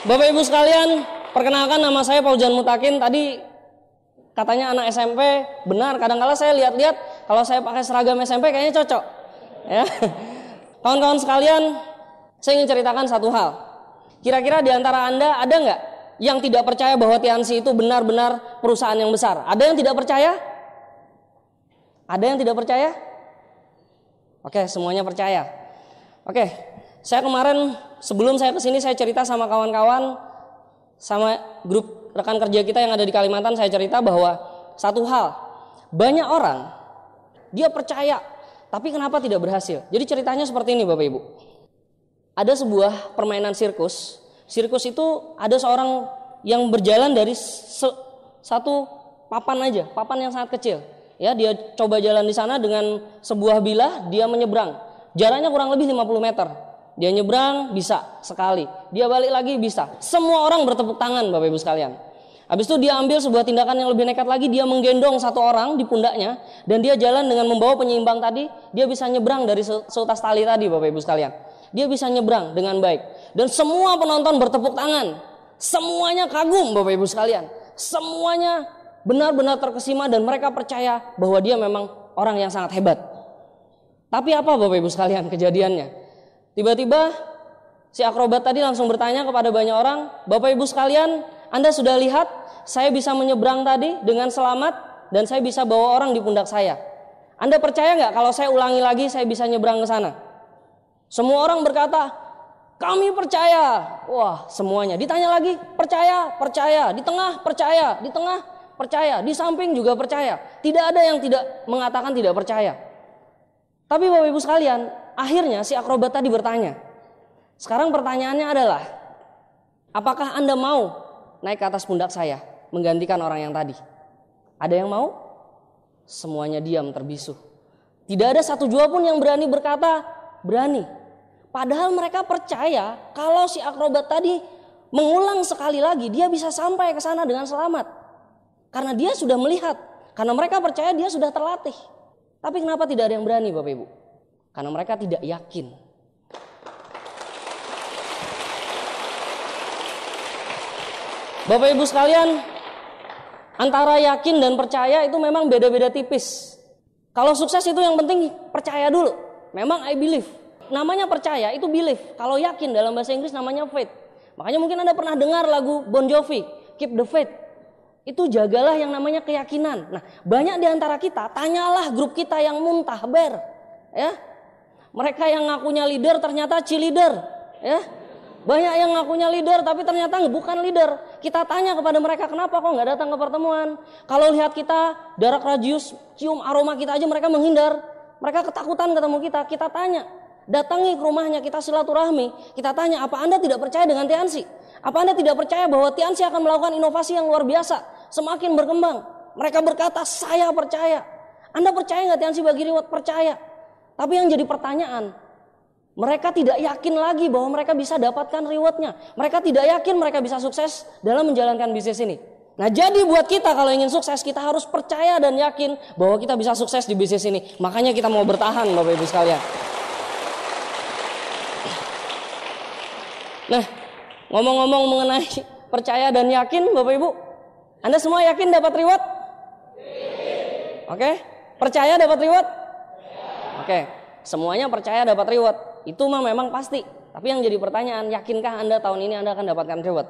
Bapak Ibu sekalian, perkenalkan nama saya Paujan Mutakin. Tadi katanya anak SMP, benar. Kadang-kala saya lihat-lihat kalau saya pakai seragam SMP kayaknya cocok. Ya. Kawan-kawan sekalian, saya ingin ceritakan satu hal. Kira-kira di antara Anda ada nggak yang tidak percaya bahwa Tiansi itu benar-benar perusahaan yang besar? Ada yang tidak percaya? Ada yang tidak percaya? Oke, semuanya percaya. Oke, saya kemarin sebelum saya kesini saya cerita sama kawan-kawan sama grup rekan kerja kita yang ada di Kalimantan saya cerita bahwa satu hal banyak orang dia percaya tapi kenapa tidak berhasil? Jadi ceritanya seperti ini Bapak Ibu. Ada sebuah permainan sirkus. Sirkus itu ada seorang yang berjalan dari satu papan aja, papan yang sangat kecil. Ya, dia coba jalan di sana dengan sebuah bilah, dia menyeberang. Jaraknya kurang lebih 50 meter. Dia nyebrang bisa sekali, dia balik lagi bisa. Semua orang bertepuk tangan Bapak Ibu sekalian. Habis itu dia ambil sebuah tindakan yang lebih nekat lagi, dia menggendong satu orang di pundaknya dan dia jalan dengan membawa penyeimbang tadi, dia bisa nyebrang dari seutas tali tadi Bapak Ibu sekalian. Dia bisa nyebrang dengan baik dan semua penonton bertepuk tangan. Semuanya kagum Bapak Ibu sekalian. Semuanya benar-benar terkesima dan mereka percaya bahwa dia memang orang yang sangat hebat. Tapi apa Bapak Ibu sekalian kejadiannya? Tiba-tiba si akrobat tadi langsung bertanya kepada banyak orang, "Bapak Ibu sekalian, Anda sudah lihat saya bisa menyeberang tadi dengan selamat dan saya bisa bawa orang di pundak saya. Anda percaya nggak kalau saya ulangi lagi saya bisa nyebrang ke sana?" Semua orang berkata, "Kami percaya." Wah, semuanya ditanya lagi, "Percaya, percaya." Di tengah percaya, di tengah percaya, di samping juga percaya. Tidak ada yang tidak mengatakan tidak percaya. Tapi Bapak Ibu sekalian, Akhirnya si akrobat tadi bertanya. Sekarang pertanyaannya adalah, apakah Anda mau naik ke atas pundak saya menggantikan orang yang tadi? Ada yang mau? Semuanya diam terbisu. Tidak ada satu jua pun yang berani berkata, berani. Padahal mereka percaya kalau si akrobat tadi mengulang sekali lagi, dia bisa sampai ke sana dengan selamat. Karena dia sudah melihat, karena mereka percaya dia sudah terlatih. Tapi kenapa tidak ada yang berani Bapak Ibu? karena mereka tidak yakin. Bapak Ibu sekalian, antara yakin dan percaya itu memang beda-beda tipis. Kalau sukses itu yang penting percaya dulu. Memang I believe. Namanya percaya itu believe. Kalau yakin dalam bahasa Inggris namanya faith. Makanya mungkin Anda pernah dengar lagu Bon Jovi, Keep the Faith. Itu jagalah yang namanya keyakinan. Nah, banyak di antara kita, tanyalah grup kita yang muntah ber, Ya, mereka yang ngakunya leader ternyata cheerleader, ya. Banyak yang ngakunya leader tapi ternyata bukan leader. Kita tanya kepada mereka kenapa kok nggak datang ke pertemuan? Kalau lihat kita darah radius, cium aroma kita aja mereka menghindar. Mereka ketakutan ketemu kita. Kita tanya, datangi ke rumahnya kita silaturahmi. Kita tanya apa Anda tidak percaya dengan Tiansi? Apa Anda tidak percaya bahwa Tiansi akan melakukan inovasi yang luar biasa, semakin berkembang? Mereka berkata, saya percaya. Anda percaya nggak Tiansi bagi riwat? Percaya. Tapi yang jadi pertanyaan, mereka tidak yakin lagi bahwa mereka bisa dapatkan rewardnya. Mereka tidak yakin mereka bisa sukses dalam menjalankan bisnis ini. Nah jadi buat kita kalau ingin sukses kita harus percaya dan yakin bahwa kita bisa sukses di bisnis ini. Makanya kita mau bertahan Bapak Ibu sekalian. Nah ngomong-ngomong mengenai percaya dan yakin Bapak Ibu. Anda semua yakin dapat reward? Oke, okay. percaya dapat reward? Oke, semuanya percaya dapat reward. Itu mah memang pasti. Tapi yang jadi pertanyaan, yakinkah Anda tahun ini Anda akan dapatkan reward?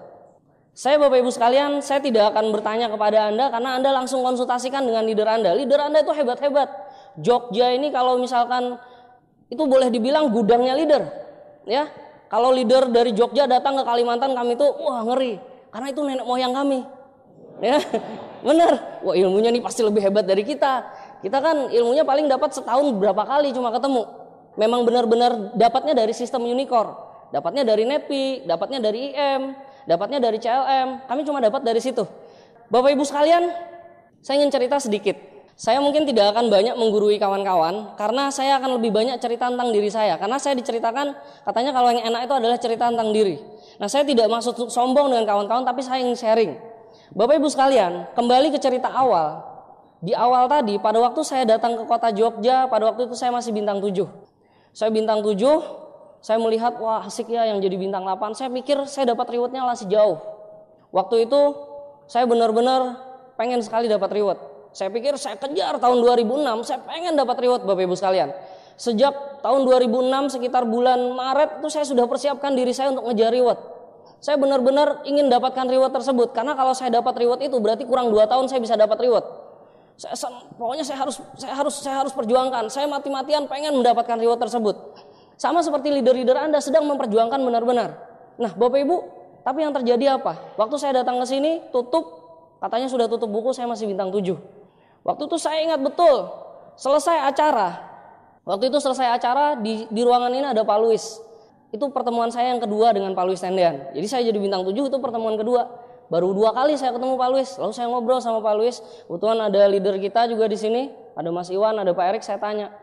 Saya Bapak Ibu sekalian, saya tidak akan bertanya kepada Anda karena Anda langsung konsultasikan dengan leader Anda. Leader Anda itu hebat-hebat. Jogja ini kalau misalkan itu boleh dibilang gudangnya leader, ya. Kalau leader dari Jogja datang ke Kalimantan kami itu wah ngeri karena itu nenek moyang kami. Ya, benar. Wah ilmunya nih pasti lebih hebat dari kita. Kita kan ilmunya paling dapat setahun berapa kali cuma ketemu. Memang benar-benar dapatnya dari sistem unicorn, dapatnya dari NEPI, dapatnya dari IM, dapatnya dari CLM. Kami cuma dapat dari situ. Bapak Ibu sekalian, saya ingin cerita sedikit. Saya mungkin tidak akan banyak menggurui kawan-kawan karena saya akan lebih banyak cerita tentang diri saya. Karena saya diceritakan katanya kalau yang enak itu adalah cerita tentang diri. Nah, saya tidak maksud sombong dengan kawan-kawan tapi saya ingin sharing. Bapak Ibu sekalian, kembali ke cerita awal. Di awal tadi, pada waktu saya datang ke kota Jogja, pada waktu itu saya masih bintang 7. Saya bintang 7, saya melihat, wah asik ya yang jadi bintang 8. Saya pikir saya dapat rewardnya masih jauh. Waktu itu, saya benar-benar pengen sekali dapat reward. Saya pikir saya kejar tahun 2006, saya pengen dapat reward Bapak Ibu sekalian. Sejak tahun 2006 sekitar bulan Maret itu saya sudah persiapkan diri saya untuk ngejar reward saya benar-benar ingin dapatkan reward tersebut karena kalau saya dapat reward itu berarti kurang 2 tahun saya bisa dapat reward saya pokoknya saya harus saya harus saya harus perjuangkan. Saya mati-matian pengen mendapatkan reward tersebut. Sama seperti leader-leader Anda sedang memperjuangkan benar-benar. Nah, Bapak Ibu, tapi yang terjadi apa? Waktu saya datang ke sini tutup katanya sudah tutup buku, saya masih bintang 7. Waktu itu saya ingat betul, selesai acara. Waktu itu selesai acara di di ruangan ini ada Pak Luis. Itu pertemuan saya yang kedua dengan Pak Luis Tendean. Jadi saya jadi bintang 7 itu pertemuan kedua. Baru dua kali saya ketemu Pak Luis. Lalu saya ngobrol sama Pak Luis. Kebetulan ada leader kita juga di sini. Ada Mas Iwan, ada Pak Erik. Saya tanya.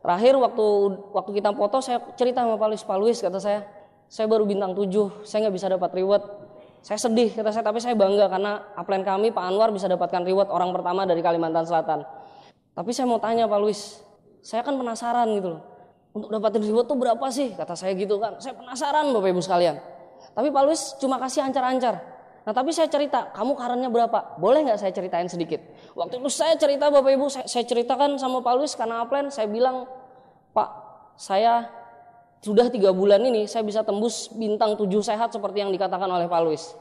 Terakhir waktu waktu kita foto saya cerita sama Pak Luis. Pak Luis kata saya, saya baru bintang tujuh, Saya nggak bisa dapat reward. Saya sedih kata saya, tapi saya bangga karena upline kami Pak Anwar bisa dapatkan reward orang pertama dari Kalimantan Selatan. Tapi saya mau tanya Pak Luis, saya kan penasaran gitu loh untuk dapatin reward tuh berapa sih? Kata saya gitu kan. Saya penasaran Bapak Ibu sekalian. Tapi Pak Luis cuma kasih ancar-ancar. Nah tapi saya cerita, kamu karannya berapa? Boleh nggak saya ceritain sedikit? Waktu itu saya cerita Bapak Ibu, saya, saya ceritakan sama Pak Luis karena upline, saya bilang, Pak, saya sudah tiga bulan ini saya bisa tembus bintang tujuh sehat seperti yang dikatakan oleh Pak Luis.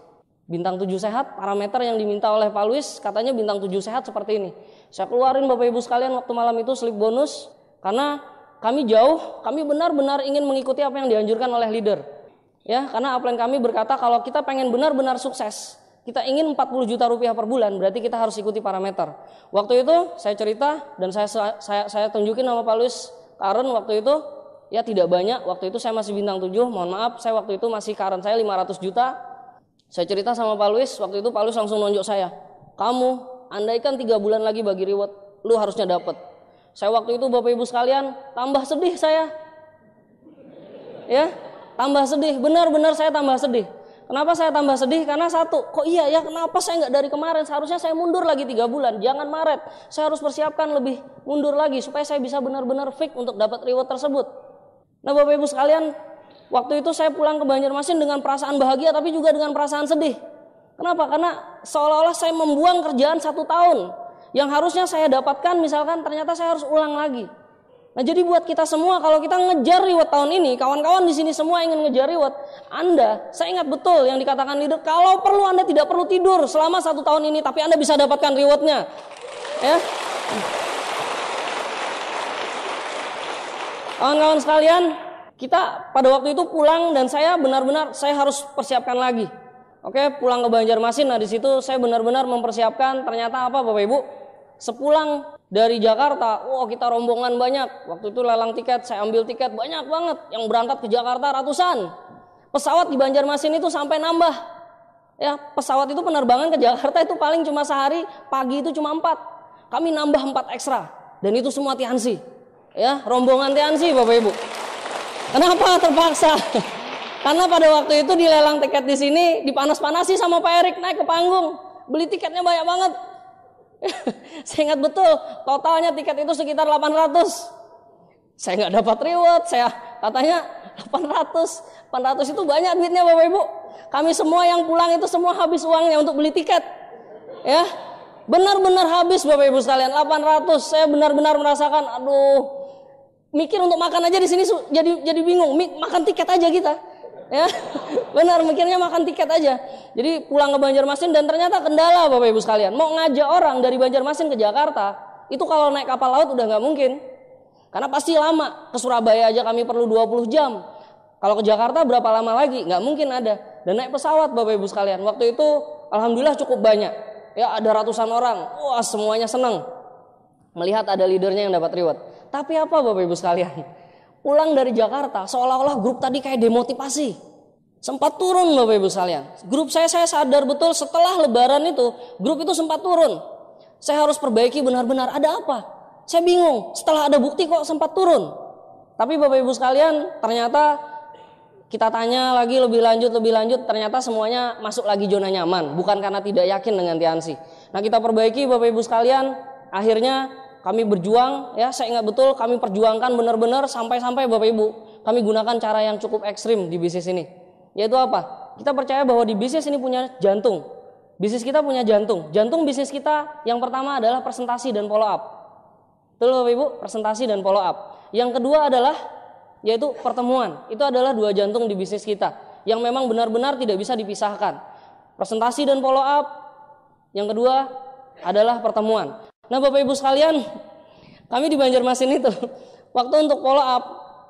Bintang tujuh sehat, parameter yang diminta oleh Pak Luis katanya bintang tujuh sehat seperti ini. Saya keluarin Bapak Ibu sekalian waktu malam itu slip bonus karena kami jauh, kami benar-benar ingin mengikuti apa yang dianjurkan oleh leader. Ya, karena upline kami berkata kalau kita pengen benar-benar sukses, kita ingin 40 juta rupiah per bulan, berarti kita harus ikuti parameter. Waktu itu saya cerita dan saya saya, saya tunjukin nama Pak Luis Karen waktu itu ya tidak banyak, waktu itu saya masih bintang 7, mohon maaf, saya waktu itu masih Karen saya 500 juta. Saya cerita sama Pak Luis, waktu itu Pak Luis langsung nonjok saya. Kamu, andaikan tiga bulan lagi bagi reward, lu harusnya dapat. Saya waktu itu Bapak Ibu sekalian, tambah sedih saya. Ya, tambah sedih. Benar-benar saya tambah sedih. Kenapa saya tambah sedih? Karena satu, kok iya ya kenapa saya nggak dari kemarin? Seharusnya saya mundur lagi tiga bulan. Jangan Maret. Saya harus persiapkan lebih mundur lagi supaya saya bisa benar-benar fix untuk dapat reward tersebut. Nah Bapak Ibu sekalian, waktu itu saya pulang ke Banjarmasin dengan perasaan bahagia tapi juga dengan perasaan sedih. Kenapa? Karena seolah-olah saya membuang kerjaan satu tahun. Yang harusnya saya dapatkan misalkan ternyata saya harus ulang lagi. Nah jadi buat kita semua kalau kita ngejar reward tahun ini, kawan-kawan di sini semua ingin ngejar reward. Anda, saya ingat betul yang dikatakan leader, kalau perlu Anda tidak perlu tidur selama satu tahun ini, tapi Anda bisa dapatkan rewardnya. Ya. Kawan-kawan sekalian, kita pada waktu itu pulang dan saya benar-benar saya harus persiapkan lagi. Oke, pulang ke Banjarmasin. Nah di situ saya benar-benar mempersiapkan. Ternyata apa, Bapak Ibu? Sepulang dari Jakarta, wow kita rombongan banyak. Waktu itu lelang tiket, saya ambil tiket banyak banget. Yang berangkat ke Jakarta ratusan. Pesawat di Banjarmasin itu sampai nambah. Ya, pesawat itu penerbangan ke Jakarta itu paling cuma sehari, pagi itu cuma empat. Kami nambah empat ekstra. Dan itu semua Tiansi. Ya, rombongan Tiansi Bapak Ibu. Kenapa terpaksa? Karena pada waktu itu dilelang tiket di sini dipanas-panasi sama Pak Erik naik ke panggung. Beli tiketnya banyak banget, saya ingat betul, totalnya tiket itu sekitar 800. Saya nggak dapat reward, saya katanya 800. 800 itu banyak duitnya Bapak Ibu. Kami semua yang pulang itu semua habis uangnya untuk beli tiket. Ya, benar-benar habis Bapak Ibu sekalian 800. Saya benar-benar merasakan aduh mikir untuk makan aja di sini jadi jadi bingung. Makan tiket aja kita ya benar mikirnya makan tiket aja jadi pulang ke Banjarmasin dan ternyata kendala bapak ibu sekalian mau ngajak orang dari Banjarmasin ke Jakarta itu kalau naik kapal laut udah nggak mungkin karena pasti lama ke Surabaya aja kami perlu 20 jam kalau ke Jakarta berapa lama lagi nggak mungkin ada dan naik pesawat bapak ibu sekalian waktu itu alhamdulillah cukup banyak ya ada ratusan orang wah semuanya seneng melihat ada leadernya yang dapat reward tapi apa bapak ibu sekalian pulang dari Jakarta seolah-olah grup tadi kayak demotivasi. Sempat turun Bapak Ibu sekalian. Grup saya saya sadar betul setelah lebaran itu grup itu sempat turun. Saya harus perbaiki benar-benar ada apa? Saya bingung. Setelah ada bukti kok sempat turun. Tapi Bapak Ibu sekalian ternyata kita tanya lagi lebih lanjut lebih lanjut ternyata semuanya masuk lagi zona nyaman bukan karena tidak yakin dengan Tiansi. Nah kita perbaiki Bapak Ibu sekalian akhirnya kami berjuang ya saya ingat betul kami perjuangkan benar-benar sampai-sampai Bapak Ibu kami gunakan cara yang cukup ekstrim di bisnis ini yaitu apa kita percaya bahwa di bisnis ini punya jantung bisnis kita punya jantung jantung bisnis kita yang pertama adalah presentasi dan follow up betul Bapak Ibu presentasi dan follow up yang kedua adalah yaitu pertemuan itu adalah dua jantung di bisnis kita yang memang benar-benar tidak bisa dipisahkan presentasi dan follow up yang kedua adalah pertemuan Nah Bapak Ibu sekalian, kami di Banjarmasin itu waktu untuk follow up,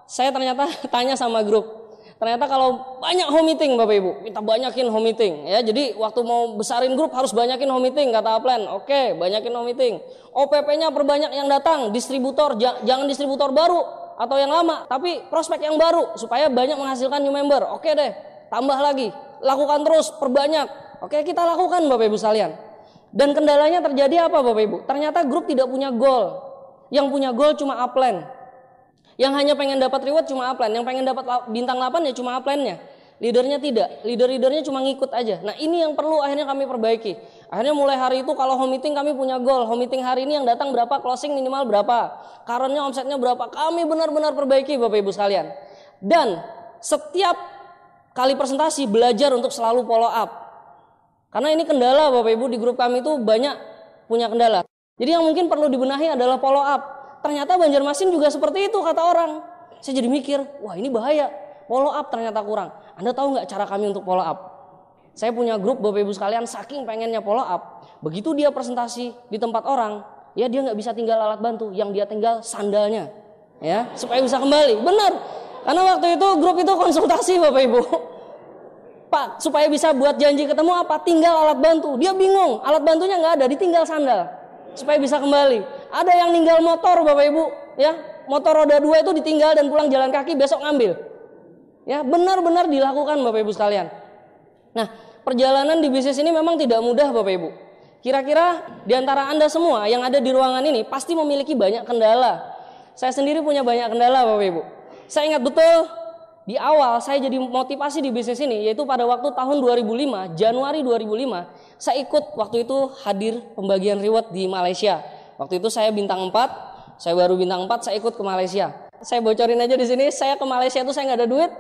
saya ternyata tanya sama grup. Ternyata kalau banyak home meeting Bapak Ibu, kita banyakin home meeting ya. Jadi waktu mau besarin grup harus banyakin home meeting kata Aplan. Oke, banyakin home meeting. OPP-nya perbanyak yang datang, distributor jangan distributor baru atau yang lama, tapi prospek yang baru supaya banyak menghasilkan new member. Oke deh, tambah lagi. Lakukan terus, perbanyak. Oke, kita lakukan Bapak Ibu sekalian. Dan kendalanya terjadi apa Bapak Ibu? Ternyata grup tidak punya goal. Yang punya goal cuma upline. Yang hanya pengen dapat reward cuma upline. Yang pengen dapat bintang 8 ya cuma upline-nya. Leadernya tidak, leader-leadernya cuma ngikut aja. Nah ini yang perlu akhirnya kami perbaiki. Akhirnya mulai hari itu kalau home meeting kami punya goal. Home meeting hari ini yang datang berapa, closing minimal berapa. Karennya omsetnya berapa. Kami benar-benar perbaiki Bapak Ibu sekalian. Dan setiap kali presentasi belajar untuk selalu follow up. Karena ini kendala Bapak Ibu di grup kami itu banyak punya kendala. Jadi yang mungkin perlu dibenahi adalah follow up. Ternyata Banjarmasin juga seperti itu kata orang. Saya jadi mikir, wah ini bahaya. Follow up ternyata kurang. Anda tahu nggak cara kami untuk follow up? Saya punya grup Bapak Ibu sekalian saking pengennya follow up. Begitu dia presentasi di tempat orang, ya dia nggak bisa tinggal alat bantu. Yang dia tinggal sandalnya. Ya, supaya bisa kembali. Benar. Karena waktu itu grup itu konsultasi Bapak Ibu Pak, supaya bisa buat janji ketemu apa? Tinggal alat bantu. Dia bingung, alat bantunya nggak ada, ditinggal sandal. Supaya bisa kembali. Ada yang ninggal motor, Bapak Ibu, ya. Motor roda dua itu ditinggal dan pulang jalan kaki besok ngambil. Ya, benar-benar dilakukan Bapak Ibu sekalian. Nah, perjalanan di bisnis ini memang tidak mudah Bapak Ibu. Kira-kira di antara Anda semua yang ada di ruangan ini pasti memiliki banyak kendala. Saya sendiri punya banyak kendala Bapak Ibu. Saya ingat betul di awal saya jadi motivasi di bisnis ini yaitu pada waktu tahun 2005, Januari 2005, saya ikut waktu itu hadir pembagian reward di Malaysia. Waktu itu saya bintang 4, saya baru bintang 4, saya ikut ke Malaysia. Saya bocorin aja di sini, saya ke Malaysia itu saya nggak ada duit.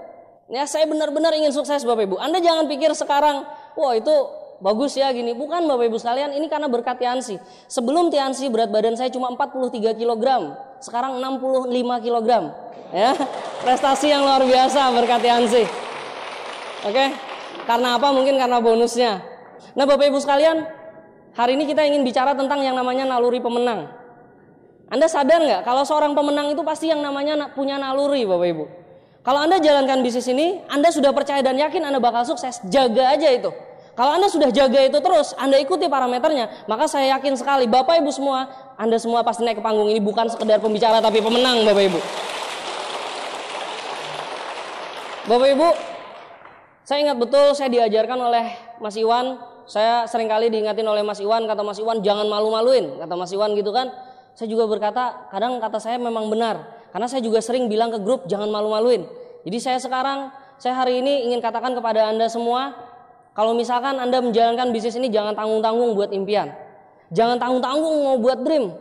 Ya saya benar-benar ingin sukses Bapak Ibu. Anda jangan pikir sekarang, wah itu bagus ya gini. Bukan Bapak Ibu sekalian, ini karena berkat Tiansi. Sebelum Tiansi berat badan saya cuma 43 kg, sekarang 65 kg. Ya prestasi yang luar biasa berkat Yansi. Oke? Karena apa? Mungkin karena bonusnya. Nah, Bapak Ibu sekalian, hari ini kita ingin bicara tentang yang namanya naluri pemenang. Anda sadar nggak kalau seorang pemenang itu pasti yang namanya punya naluri, Bapak Ibu. Kalau Anda jalankan bisnis ini, Anda sudah percaya dan yakin Anda bakal sukses, jaga aja itu. Kalau Anda sudah jaga itu terus, Anda ikuti parameternya, maka saya yakin sekali Bapak Ibu semua, Anda semua pasti naik ke panggung ini bukan sekedar pembicara tapi pemenang Bapak Ibu. Bapak Ibu, saya ingat betul saya diajarkan oleh Mas Iwan. Saya seringkali diingatin oleh Mas Iwan, kata Mas Iwan jangan malu-maluin, kata Mas Iwan gitu kan. Saya juga berkata, kadang kata saya memang benar. Karena saya juga sering bilang ke grup jangan malu-maluin. Jadi saya sekarang, saya hari ini ingin katakan kepada Anda semua, kalau misalkan Anda menjalankan bisnis ini jangan tanggung-tanggung buat impian. Jangan tanggung-tanggung mau buat dream.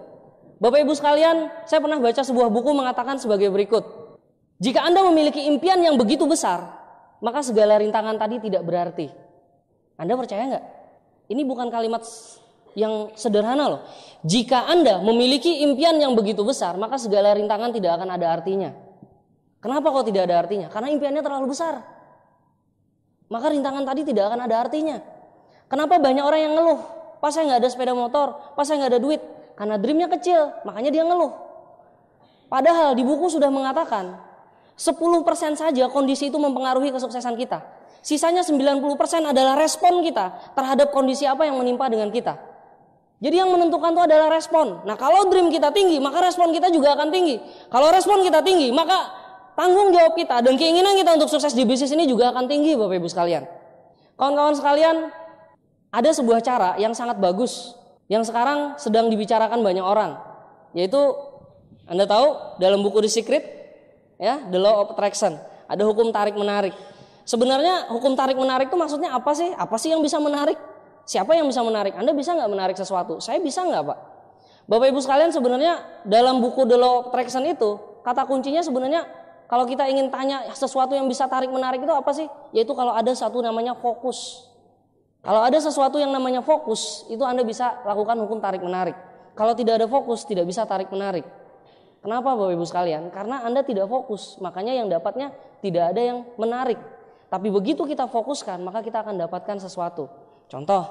Bapak Ibu sekalian, saya pernah baca sebuah buku mengatakan sebagai berikut. Jika Anda memiliki impian yang begitu besar, maka segala rintangan tadi tidak berarti. Anda percaya nggak? Ini bukan kalimat yang sederhana loh. Jika Anda memiliki impian yang begitu besar, maka segala rintangan tidak akan ada artinya. Kenapa kok tidak ada artinya? Karena impiannya terlalu besar. Maka rintangan tadi tidak akan ada artinya. Kenapa banyak orang yang ngeluh? Pas saya nggak ada sepeda motor, pas saya nggak ada duit. Karena dreamnya kecil, makanya dia ngeluh. Padahal di buku sudah mengatakan, 10% saja kondisi itu mempengaruhi kesuksesan kita. Sisanya 90% adalah respon kita terhadap kondisi apa yang menimpa dengan kita. Jadi yang menentukan itu adalah respon. Nah kalau dream kita tinggi, maka respon kita juga akan tinggi. Kalau respon kita tinggi, maka tanggung jawab kita dan keinginan kita untuk sukses di bisnis ini juga akan tinggi Bapak Ibu sekalian. Kawan-kawan sekalian, ada sebuah cara yang sangat bagus yang sekarang sedang dibicarakan banyak orang. Yaitu, Anda tahu dalam buku The Secret, ya the law of attraction ada hukum tarik menarik sebenarnya hukum tarik menarik itu maksudnya apa sih apa sih yang bisa menarik siapa yang bisa menarik anda bisa nggak menarik sesuatu saya bisa nggak pak bapak ibu sekalian sebenarnya dalam buku the law of attraction itu kata kuncinya sebenarnya kalau kita ingin tanya sesuatu yang bisa tarik menarik itu apa sih yaitu kalau ada satu namanya fokus kalau ada sesuatu yang namanya fokus itu anda bisa lakukan hukum tarik menarik kalau tidak ada fokus tidak bisa tarik menarik Kenapa Bapak Ibu sekalian? Karena Anda tidak fokus, makanya yang dapatnya tidak ada yang menarik. Tapi begitu kita fokuskan, maka kita akan dapatkan sesuatu. Contoh,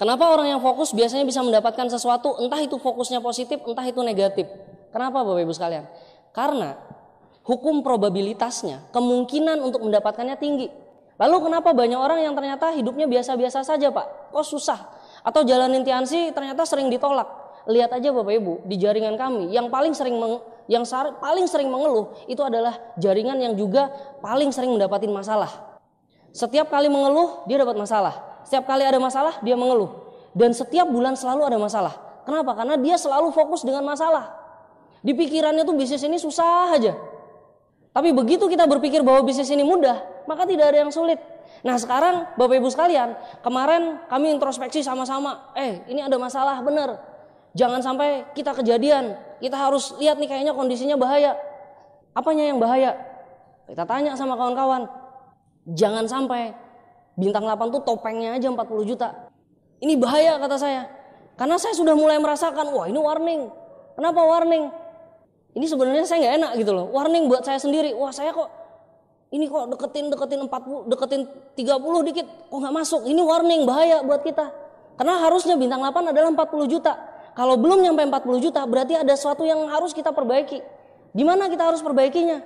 kenapa orang yang fokus biasanya bisa mendapatkan sesuatu, entah itu fokusnya positif, entah itu negatif. Kenapa Bapak Ibu sekalian? Karena hukum probabilitasnya, kemungkinan untuk mendapatkannya tinggi. Lalu kenapa banyak orang yang ternyata hidupnya biasa-biasa saja Pak? Kok susah? Atau jalanin tiansi ternyata sering ditolak Lihat aja Bapak Ibu di jaringan kami yang paling sering meng, yang sar, paling sering mengeluh itu adalah jaringan yang juga paling sering mendapatin masalah. Setiap kali mengeluh dia dapat masalah. Setiap kali ada masalah dia mengeluh. Dan setiap bulan selalu ada masalah. Kenapa? Karena dia selalu fokus dengan masalah. Di pikirannya tuh bisnis ini susah aja. Tapi begitu kita berpikir bahwa bisnis ini mudah, maka tidak ada yang sulit. Nah sekarang Bapak Ibu sekalian, kemarin kami introspeksi sama-sama. Eh ini ada masalah bener. Jangan sampai kita kejadian. Kita harus lihat nih kayaknya kondisinya bahaya. Apanya yang bahaya? Kita tanya sama kawan-kawan. Jangan sampai bintang 8 tuh topengnya aja 40 juta. Ini bahaya kata saya. Karena saya sudah mulai merasakan, wah ini warning. Kenapa warning? Ini sebenarnya saya nggak enak gitu loh. Warning buat saya sendiri. Wah saya kok ini kok deketin deketin 40 deketin 30 dikit kok nggak masuk ini warning bahaya buat kita karena harusnya bintang 8 adalah 40 juta kalau belum nyampe 40 juta berarti ada sesuatu yang harus kita perbaiki. Di mana kita harus perbaikinya?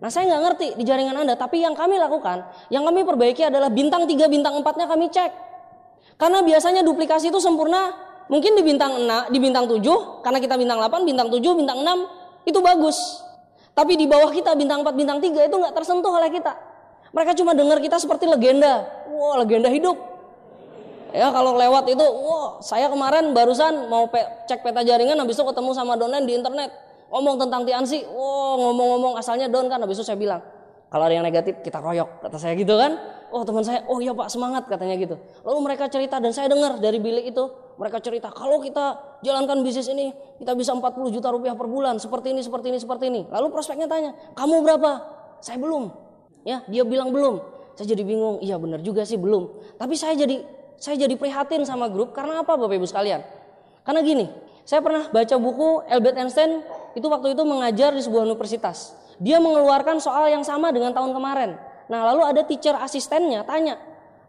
Nah saya nggak ngerti di jaringan Anda, tapi yang kami lakukan, yang kami perbaiki adalah bintang 3, bintang 4-nya kami cek. Karena biasanya duplikasi itu sempurna, mungkin di bintang 6, di bintang 7, karena kita bintang 8, bintang 7, bintang 6, itu bagus. Tapi di bawah kita bintang 4, bintang 3 itu nggak tersentuh oleh kita. Mereka cuma dengar kita seperti legenda. Wah, wow, legenda hidup. Ya kalau lewat itu, wah saya kemarin barusan mau pe cek peta jaringan habis itu ketemu sama Donen di internet. Ngomong tentang Tiansi, wah ngomong-ngomong asalnya Don kan habis itu saya bilang, kalau ada yang negatif kita royok, kata saya gitu kan. Oh teman saya, oh iya Pak semangat katanya gitu. Lalu mereka cerita dan saya dengar dari bilik itu, mereka cerita kalau kita jalankan bisnis ini kita bisa 40 juta rupiah per bulan seperti ini seperti ini seperti ini. Lalu prospeknya tanya, kamu berapa? Saya belum. Ya, dia bilang belum. Saya jadi bingung, iya benar juga sih belum. Tapi saya jadi saya jadi prihatin sama grup karena apa Bapak Ibu sekalian? Karena gini, saya pernah baca buku Albert Einstein itu waktu itu mengajar di sebuah universitas. Dia mengeluarkan soal yang sama dengan tahun kemarin. Nah lalu ada teacher asistennya tanya,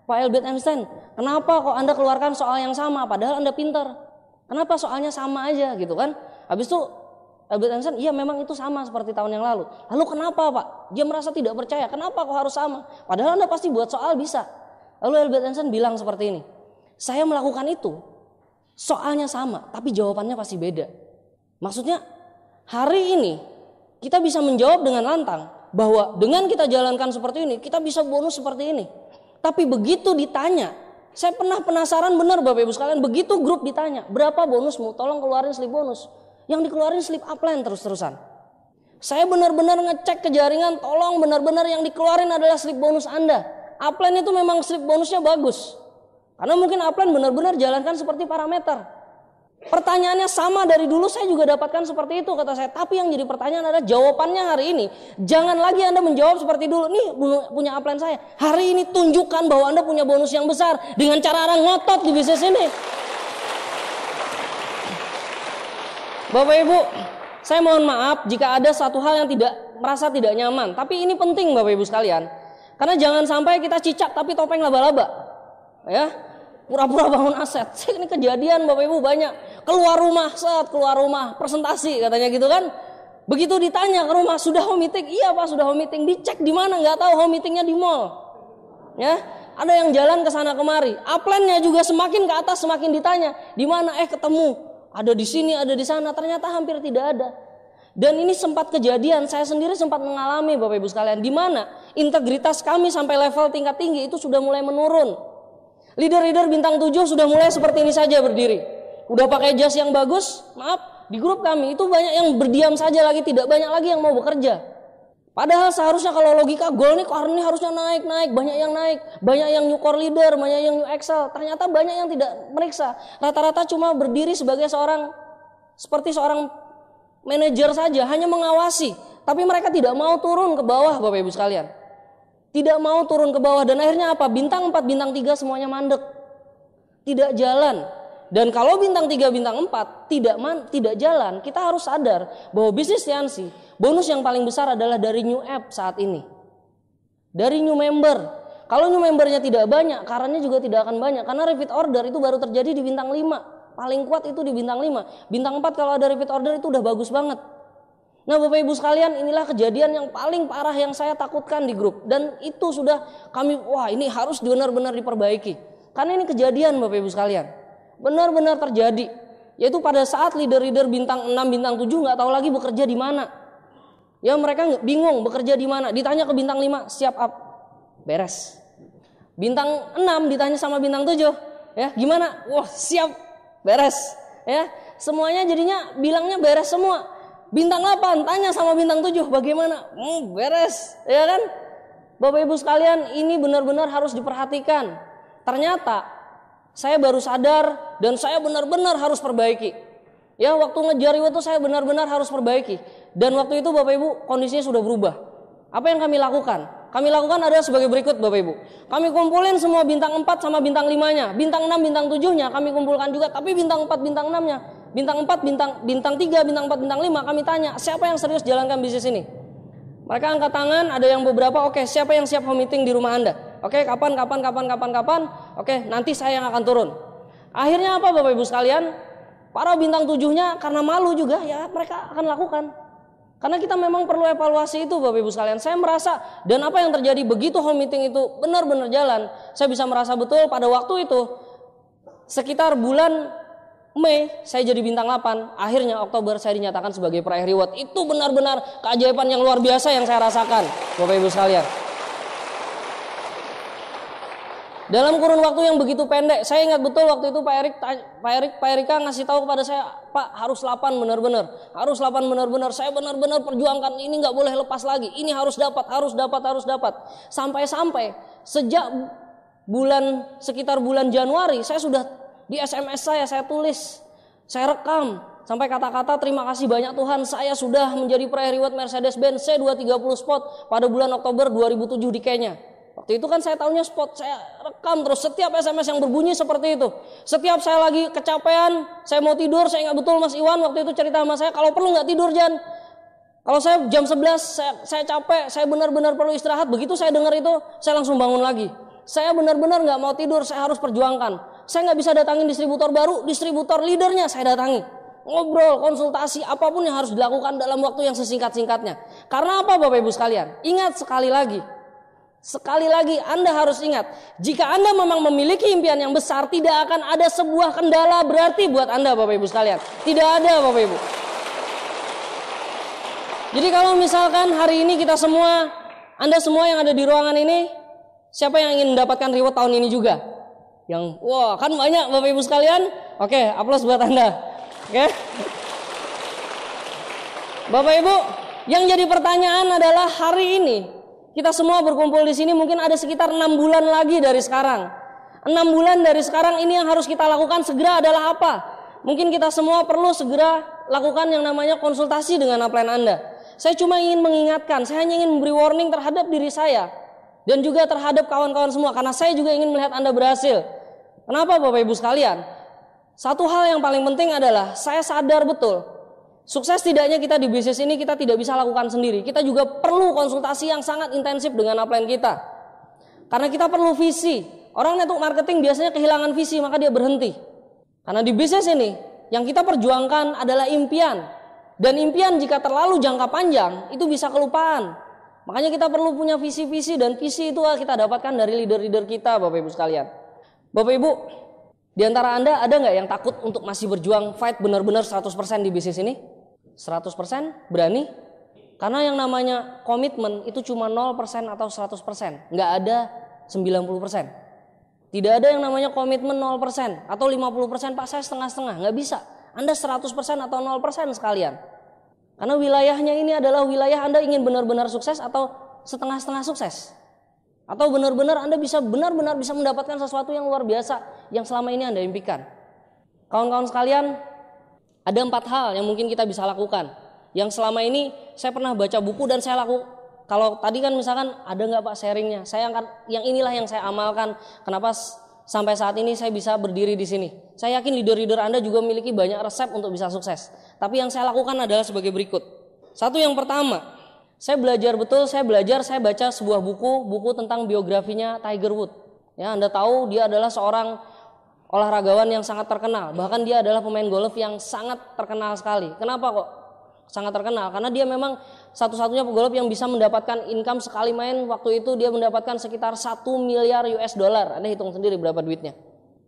Pak Albert Einstein, kenapa kok Anda keluarkan soal yang sama padahal Anda pinter? Kenapa soalnya sama aja gitu kan? Habis itu Albert Einstein, iya memang itu sama seperti tahun yang lalu. Lalu kenapa Pak? Dia merasa tidak percaya. Kenapa kok harus sama? Padahal Anda pasti buat soal bisa. Lalu Albert Einstein bilang seperti ini, saya melakukan itu, soalnya sama, tapi jawabannya pasti beda. Maksudnya, hari ini kita bisa menjawab dengan lantang bahwa dengan kita jalankan seperti ini, kita bisa bonus seperti ini. Tapi begitu ditanya, saya pernah penasaran benar Bapak Ibu sekalian, begitu grup ditanya, berapa bonusmu? Tolong keluarin slip bonus. Yang dikeluarin slip upline terus-terusan. Saya benar-benar ngecek ke jaringan, tolong benar-benar yang dikeluarin adalah slip bonus Anda. Upline itu memang strip bonusnya bagus. Karena mungkin upline benar-benar jalankan seperti parameter. Pertanyaannya sama dari dulu saya juga dapatkan seperti itu kata saya. Tapi yang jadi pertanyaan adalah jawabannya hari ini. Jangan lagi Anda menjawab seperti dulu. Nih punya upline saya. Hari ini tunjukkan bahwa Anda punya bonus yang besar. Dengan cara orang ngotot di bisnis ini. Bapak Ibu, saya mohon maaf jika ada satu hal yang tidak merasa tidak nyaman. Tapi ini penting Bapak Ibu sekalian. Karena jangan sampai kita cicak tapi topeng laba-laba. Ya, pura-pura bangun aset. Ini kejadian Bapak Ibu banyak. Keluar rumah, saat keluar rumah, presentasi katanya gitu kan. Begitu ditanya ke rumah, sudah home meeting? Iya Pak, sudah home meeting. Dicek di mana? Enggak tahu home meetingnya di mall. Ya, ada yang jalan ke sana kemari. Aplennya juga semakin ke atas semakin ditanya, di mana? Eh ketemu. Ada di sini, ada di sana. Ternyata hampir tidak ada. Dan ini sempat kejadian, saya sendiri sempat mengalami Bapak Ibu sekalian. Di mana integritas kami sampai level tingkat tinggi itu sudah mulai menurun. Leader-leader bintang 7 sudah mulai seperti ini saja berdiri. Udah pakai jas yang bagus, maaf, di grup kami itu banyak yang berdiam saja lagi, tidak banyak lagi yang mau bekerja. Padahal seharusnya kalau logika goal nih ini harusnya naik, naik, banyak yang naik, banyak yang new core leader, banyak yang new excel. Ternyata banyak yang tidak meriksa. Rata-rata cuma berdiri sebagai seorang seperti seorang manajer saja hanya mengawasi, tapi mereka tidak mau turun ke bawah Bapak Ibu sekalian. Tidak mau turun ke bawah dan akhirnya apa? Bintang 4, bintang 3 semuanya mandek. Tidak jalan. Dan kalau bintang 3, bintang 4 tidak man, tidak jalan, kita harus sadar bahwa bisnis Yansi, bonus yang paling besar adalah dari new app saat ini. Dari new member. Kalau new membernya tidak banyak, karannya juga tidak akan banyak karena repeat order itu baru terjadi di bintang 5. Paling kuat itu di bintang 5. Bintang 4 kalau ada repeat order itu udah bagus banget. Nah Bapak Ibu sekalian inilah kejadian yang paling parah yang saya takutkan di grup. Dan itu sudah kami, wah ini harus benar-benar diperbaiki. Karena ini kejadian Bapak Ibu sekalian. Benar-benar terjadi. Yaitu pada saat leader-leader bintang 6, bintang 7 nggak tahu lagi bekerja di mana. Ya mereka bingung bekerja di mana. Ditanya ke bintang 5, siap up. Beres. Bintang 6 ditanya sama bintang 7. Ya, gimana? Wah, siap beres ya semuanya jadinya bilangnya beres semua bintang 8 tanya sama bintang 7 bagaimana hmm, beres ya kan Bapak Ibu sekalian ini benar-benar harus diperhatikan ternyata saya baru sadar dan saya benar-benar harus perbaiki ya waktu ngejar itu saya benar-benar harus perbaiki dan waktu itu Bapak Ibu kondisinya sudah berubah apa yang kami lakukan kami lakukan adalah sebagai berikut Bapak Ibu. Kami kumpulin semua bintang 4 sama bintang 5-nya, bintang 6, bintang 7-nya kami kumpulkan juga, tapi bintang 4, bintang 6-nya, bintang 4, bintang bintang 3, bintang 4, bintang 5 kami tanya, siapa yang serius jalankan bisnis ini? Mereka angkat tangan, ada yang beberapa, oke, okay, siapa yang siap home meeting di rumah Anda? Oke, okay, kapan kapan kapan kapan kapan? Oke, okay, nanti saya yang akan turun. Akhirnya apa Bapak Ibu sekalian? Para bintang 7-nya karena malu juga ya mereka akan lakukan. Karena kita memang perlu evaluasi itu Bapak Ibu sekalian. Saya merasa dan apa yang terjadi begitu home meeting itu benar-benar jalan. Saya bisa merasa betul pada waktu itu sekitar bulan Mei saya jadi bintang 8. Akhirnya Oktober saya dinyatakan sebagai peraih reward. Itu benar-benar keajaiban yang luar biasa yang saya rasakan Bapak Ibu sekalian. Dalam kurun waktu yang begitu pendek, saya ingat betul waktu itu Pak Erik Pak Erik Pak Erika ngasih tahu kepada saya, "Pak, harus 8 benar-benar. Harus 8 benar-benar. Saya benar-benar perjuangkan ini nggak boleh lepas lagi. Ini harus dapat, harus dapat, harus dapat." Sampai-sampai sejak bulan sekitar bulan Januari, saya sudah di SMS saya saya tulis, saya rekam sampai kata-kata terima kasih banyak Tuhan saya sudah menjadi pre-reward Mercedes-Benz C230 Sport pada bulan Oktober 2007 di Kenya. Waktu itu kan saya tahunya spot, saya rekam terus setiap SMS yang berbunyi seperti itu. Setiap saya lagi kecapean, saya mau tidur, saya nggak betul Mas Iwan waktu itu cerita sama saya, kalau perlu nggak tidur Jan. Kalau saya jam 11, saya, saya capek, saya benar-benar perlu istirahat, begitu saya dengar itu, saya langsung bangun lagi. Saya benar-benar nggak mau tidur, saya harus perjuangkan. Saya nggak bisa datangin distributor baru, distributor leadernya saya datangi. Ngobrol, konsultasi, apapun yang harus dilakukan dalam waktu yang sesingkat-singkatnya. Karena apa Bapak Ibu sekalian? Ingat sekali lagi, Sekali lagi Anda harus ingat, jika Anda memang memiliki impian yang besar, tidak akan ada sebuah kendala berarti buat Anda Bapak Ibu sekalian. Tidak ada Bapak Ibu. Jadi kalau misalkan hari ini kita semua, Anda semua yang ada di ruangan ini, siapa yang ingin mendapatkan reward tahun ini juga? Yang, wah kan banyak Bapak Ibu sekalian. Oke, aplaus buat Anda. Oke. Bapak Ibu, yang jadi pertanyaan adalah hari ini kita semua berkumpul di sini mungkin ada sekitar enam bulan lagi dari sekarang. Enam bulan dari sekarang ini yang harus kita lakukan segera adalah apa? Mungkin kita semua perlu segera lakukan yang namanya konsultasi dengan upline Anda. Saya cuma ingin mengingatkan, saya hanya ingin memberi warning terhadap diri saya dan juga terhadap kawan-kawan semua karena saya juga ingin melihat Anda berhasil. Kenapa Bapak Ibu sekalian? Satu hal yang paling penting adalah saya sadar betul Sukses tidaknya kita di bisnis ini kita tidak bisa lakukan sendiri. Kita juga perlu konsultasi yang sangat intensif dengan upline kita. Karena kita perlu visi. Orang network marketing biasanya kehilangan visi maka dia berhenti. Karena di bisnis ini yang kita perjuangkan adalah impian. Dan impian jika terlalu jangka panjang itu bisa kelupaan. Makanya kita perlu punya visi-visi dan visi itu kita dapatkan dari leader-leader kita Bapak Ibu sekalian. Bapak Ibu, di antara Anda ada nggak yang takut untuk masih berjuang fight benar-benar 100% di bisnis ini? 100% berani? Karena yang namanya komitmen itu cuma 0% atau 100%, nggak ada 90%. Tidak ada yang namanya komitmen 0% atau 50% Pak saya setengah-setengah, nggak bisa. Anda 100% atau 0% sekalian. Karena wilayahnya ini adalah wilayah Anda ingin benar-benar sukses atau setengah-setengah sukses. Atau benar-benar Anda bisa benar-benar bisa mendapatkan sesuatu yang luar biasa yang selama ini Anda impikan. Kawan-kawan sekalian, ada empat hal yang mungkin kita bisa lakukan. Yang selama ini saya pernah baca buku dan saya laku. Kalau tadi kan misalkan ada nggak pak sharingnya? Saya akan yang inilah yang saya amalkan. Kenapa sampai saat ini saya bisa berdiri di sini? Saya yakin leader-leader Anda juga memiliki banyak resep untuk bisa sukses. Tapi yang saya lakukan adalah sebagai berikut. Satu yang pertama, saya belajar betul, saya belajar, saya baca sebuah buku, buku tentang biografinya Tiger Woods. Ya, Anda tahu dia adalah seorang olahragawan yang sangat terkenal. Bahkan dia adalah pemain golf yang sangat terkenal sekali. Kenapa kok sangat terkenal? Karena dia memang satu-satunya pegolf yang bisa mendapatkan income sekali main waktu itu dia mendapatkan sekitar satu miliar US dollar. Anda hitung sendiri berapa duitnya.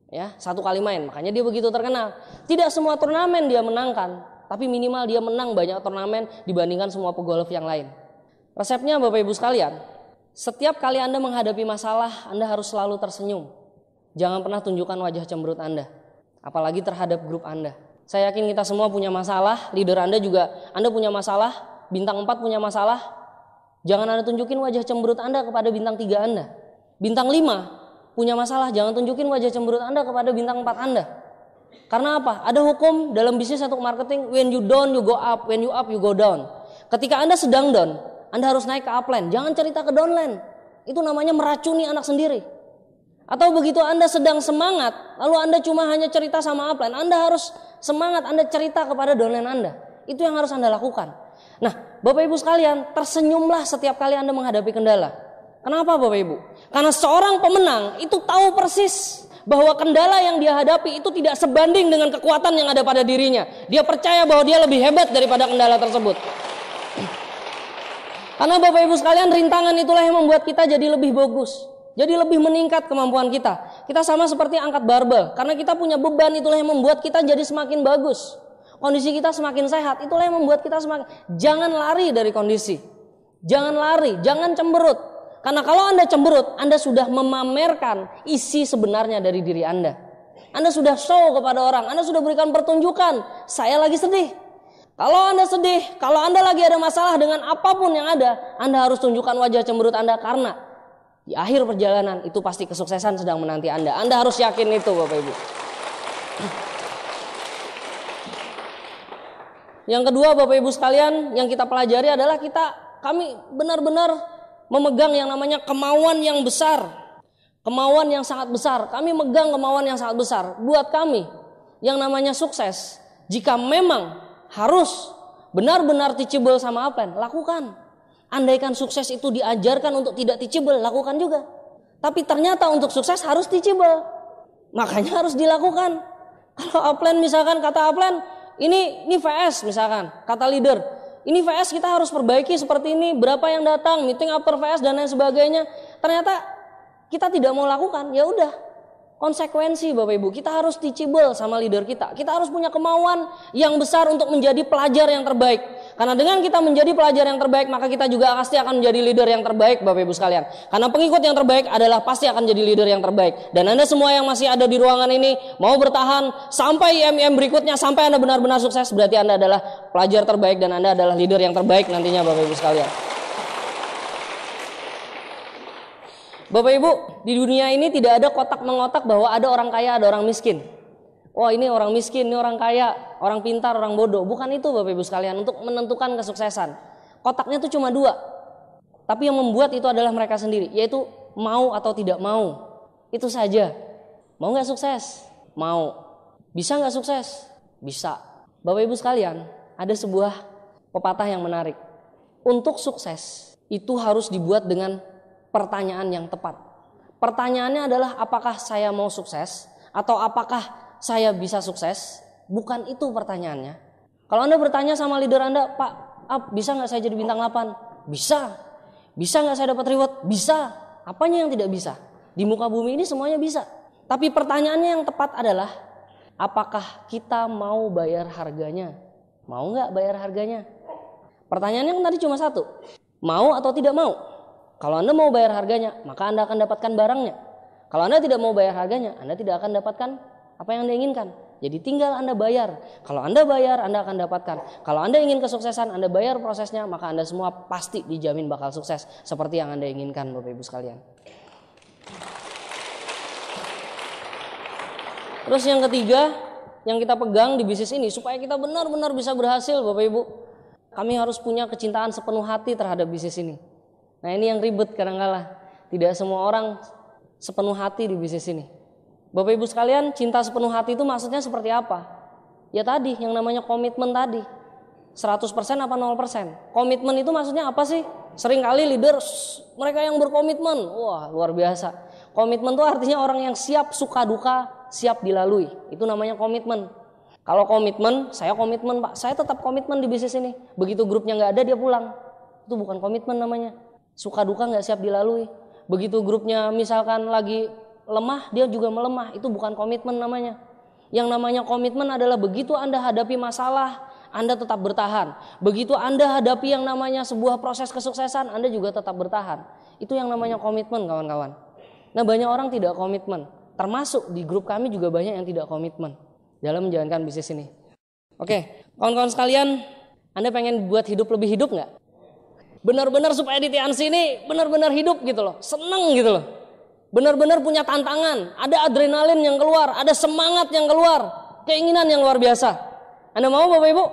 Ya, satu kali main. Makanya dia begitu terkenal. Tidak semua turnamen dia menangkan, tapi minimal dia menang banyak turnamen dibandingkan semua pegolf yang lain. Resepnya Bapak Ibu sekalian, setiap kali Anda menghadapi masalah, Anda harus selalu tersenyum. Jangan pernah tunjukkan wajah cemberut Anda, apalagi terhadap grup Anda. Saya yakin kita semua punya masalah, leader Anda juga, Anda punya masalah, bintang 4 punya masalah. Jangan Anda tunjukin wajah cemberut Anda kepada bintang 3 Anda. Bintang 5 punya masalah, jangan tunjukin wajah cemberut Anda kepada bintang 4 Anda. Karena apa? Ada hukum dalam bisnis atau marketing, when you down you go up, when you up you go down. Ketika Anda sedang down, Anda harus naik ke upline, jangan cerita ke downline. Itu namanya meracuni anak sendiri. Atau begitu Anda sedang semangat, lalu Anda cuma hanya cerita sama upline, Anda harus semangat, Anda cerita kepada downline Anda. Itu yang harus Anda lakukan. Nah, Bapak Ibu sekalian, tersenyumlah setiap kali Anda menghadapi kendala. Kenapa Bapak Ibu? Karena seorang pemenang itu tahu persis bahwa kendala yang dia hadapi itu tidak sebanding dengan kekuatan yang ada pada dirinya. Dia percaya bahwa dia lebih hebat daripada kendala tersebut. Karena Bapak Ibu sekalian, rintangan itulah yang membuat kita jadi lebih bagus. Jadi lebih meningkat kemampuan kita. Kita sama seperti angkat barbel. Karena kita punya beban itulah yang membuat kita jadi semakin bagus. Kondisi kita semakin sehat. Itulah yang membuat kita semakin. Jangan lari dari kondisi. Jangan lari. Jangan cemberut. Karena kalau Anda cemberut, Anda sudah memamerkan isi sebenarnya dari diri Anda. Anda sudah show kepada orang. Anda sudah berikan pertunjukan. Saya lagi sedih. Kalau Anda sedih, kalau Anda lagi ada masalah dengan apapun yang ada, Anda harus tunjukkan wajah cemberut Anda karena di akhir perjalanan itu pasti kesuksesan sedang menanti Anda. Anda harus yakin itu Bapak Ibu. Yang kedua Bapak Ibu sekalian yang kita pelajari adalah kita kami benar-benar memegang yang namanya kemauan yang besar. Kemauan yang sangat besar. Kami megang kemauan yang sangat besar. Buat kami yang namanya sukses jika memang harus benar-benar teachable sama apa lakukan. Andaikan sukses itu diajarkan untuk tidak teachable, lakukan juga. Tapi ternyata untuk sukses harus teachable. Makanya harus dilakukan. Kalau upline misalkan kata upline, ini ini VS misalkan, kata leader, ini VS kita harus perbaiki seperti ini, berapa yang datang, meeting upper VS dan lain sebagainya. Ternyata kita tidak mau lakukan, ya udah. Konsekuensi Bapak Ibu, kita harus teachable sama leader kita. Kita harus punya kemauan yang besar untuk menjadi pelajar yang terbaik. Karena dengan kita menjadi pelajar yang terbaik, maka kita juga pasti akan menjadi leader yang terbaik, Bapak Ibu sekalian. Karena pengikut yang terbaik adalah pasti akan jadi leader yang terbaik. Dan Anda semua yang masih ada di ruangan ini, mau bertahan sampai IMM berikutnya, sampai Anda benar-benar sukses, berarti Anda adalah pelajar terbaik dan Anda adalah leader yang terbaik nantinya, Bapak Ibu sekalian. Bapak Ibu, di dunia ini tidak ada kotak mengotak bahwa ada orang kaya, ada orang miskin. Wah ini orang miskin, ini orang kaya, orang pintar, orang bodoh. Bukan itu Bapak Ibu sekalian untuk menentukan kesuksesan. Kotaknya itu cuma dua. Tapi yang membuat itu adalah mereka sendiri. Yaitu mau atau tidak mau. Itu saja. Mau nggak sukses? Mau. Bisa nggak sukses? Bisa. Bapak Ibu sekalian, ada sebuah pepatah yang menarik. Untuk sukses itu harus dibuat dengan pertanyaan yang tepat. Pertanyaannya adalah apakah saya mau sukses atau apakah saya bisa sukses? Bukan itu pertanyaannya. Kalau Anda bertanya sama leader Anda, Pak, up, bisa nggak saya jadi bintang 8? Bisa. Bisa nggak saya dapat reward? Bisa. Apanya yang tidak bisa? Di muka bumi ini semuanya bisa. Tapi pertanyaannya yang tepat adalah, apakah kita mau bayar harganya? Mau nggak bayar harganya? Pertanyaannya yang tadi cuma satu. Mau atau tidak mau? Kalau Anda mau bayar harganya, maka Anda akan dapatkan barangnya. Kalau Anda tidak mau bayar harganya, Anda tidak akan dapatkan apa yang Anda inginkan. Jadi tinggal Anda bayar. Kalau Anda bayar, Anda akan dapatkan. Kalau Anda ingin kesuksesan, Anda bayar prosesnya, maka Anda semua pasti dijamin bakal sukses seperti yang Anda inginkan, Bapak Ibu sekalian. Terus yang ketiga, yang kita pegang di bisnis ini supaya kita benar-benar bisa berhasil, Bapak Ibu. Kami harus punya kecintaan sepenuh hati terhadap bisnis ini. Nah, ini yang ribet kadang kala. Tidak semua orang sepenuh hati di bisnis ini. Bapak Ibu sekalian, cinta sepenuh hati itu maksudnya seperti apa? Ya tadi, yang namanya komitmen tadi. 100% apa 0%? Komitmen itu maksudnya apa sih? Sering kali leader mereka yang berkomitmen. Wah, luar biasa. Komitmen itu artinya orang yang siap suka duka, siap dilalui. Itu namanya komitmen. Kalau komitmen, saya komitmen pak. Saya tetap komitmen di bisnis ini. Begitu grupnya nggak ada, dia pulang. Itu bukan komitmen namanya. Suka duka nggak siap dilalui. Begitu grupnya misalkan lagi lemah, dia juga melemah. Itu bukan komitmen namanya. Yang namanya komitmen adalah begitu Anda hadapi masalah, Anda tetap bertahan. Begitu Anda hadapi yang namanya sebuah proses kesuksesan, Anda juga tetap bertahan. Itu yang namanya komitmen, kawan-kawan. Nah, banyak orang tidak komitmen. Termasuk di grup kami juga banyak yang tidak komitmen dalam menjalankan bisnis ini. Oke, kawan-kawan sekalian, Anda pengen buat hidup lebih hidup nggak? Benar-benar supaya di TNC ini benar-benar hidup gitu loh, seneng gitu loh benar-benar punya tantangan, ada adrenalin yang keluar, ada semangat yang keluar, keinginan yang luar biasa. Anda mau Bapak Ibu?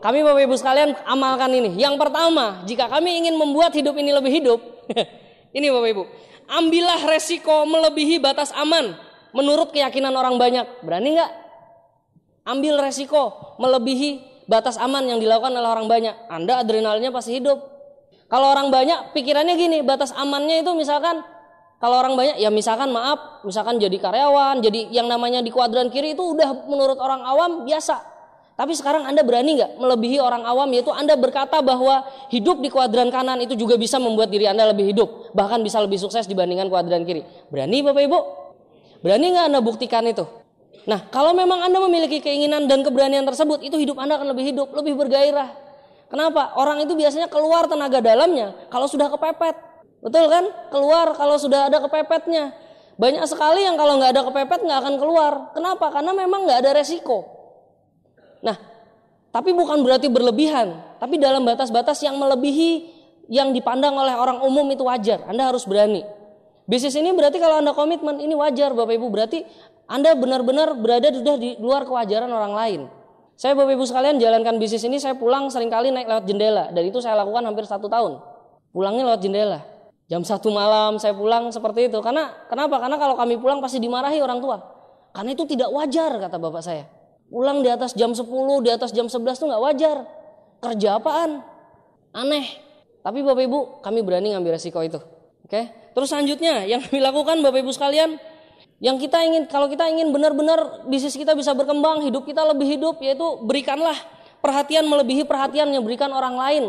Kami Bapak Ibu sekalian amalkan ini. Yang pertama, jika kami ingin membuat hidup ini lebih hidup, ini Bapak Ibu, ambillah resiko melebihi batas aman menurut keyakinan orang banyak. Berani nggak? Ambil resiko melebihi batas aman yang dilakukan oleh orang banyak. Anda adrenalinnya pasti hidup. Kalau orang banyak pikirannya gini, batas amannya itu misalkan kalau orang banyak ya misalkan maaf, misalkan jadi karyawan, jadi yang namanya di kuadran kiri itu udah menurut orang awam biasa. Tapi sekarang Anda berani nggak melebihi orang awam yaitu Anda berkata bahwa hidup di kuadran kanan itu juga bisa membuat diri Anda lebih hidup. Bahkan bisa lebih sukses dibandingkan kuadran kiri. Berani Bapak Ibu? Berani nggak Anda buktikan itu? Nah kalau memang Anda memiliki keinginan dan keberanian tersebut itu hidup Anda akan lebih hidup, lebih bergairah. Kenapa? Orang itu biasanya keluar tenaga dalamnya kalau sudah kepepet. Betul kan? Keluar kalau sudah ada kepepetnya. Banyak sekali yang kalau nggak ada kepepet nggak akan keluar. Kenapa? Karena memang nggak ada resiko. Nah, tapi bukan berarti berlebihan. Tapi dalam batas-batas yang melebihi yang dipandang oleh orang umum itu wajar. Anda harus berani. Bisnis ini berarti kalau Anda komitmen ini wajar Bapak Ibu berarti Anda benar-benar berada sudah di luar kewajaran orang lain. Saya Bapak Ibu sekalian jalankan bisnis ini saya pulang seringkali naik lewat jendela dan itu saya lakukan hampir satu tahun. Pulangnya lewat jendela. Jam satu malam saya pulang seperti itu. Karena kenapa? Karena kalau kami pulang pasti dimarahi orang tua. Karena itu tidak wajar kata bapak saya. Pulang di atas jam 10, di atas jam 11 itu nggak wajar. Kerja apaan? Aneh. Tapi Bapak Ibu, kami berani ngambil resiko itu. Oke. Terus selanjutnya yang kami lakukan Bapak Ibu sekalian, yang kita ingin kalau kita ingin benar-benar bisnis kita bisa berkembang, hidup kita lebih hidup yaitu berikanlah perhatian melebihi perhatian yang berikan orang lain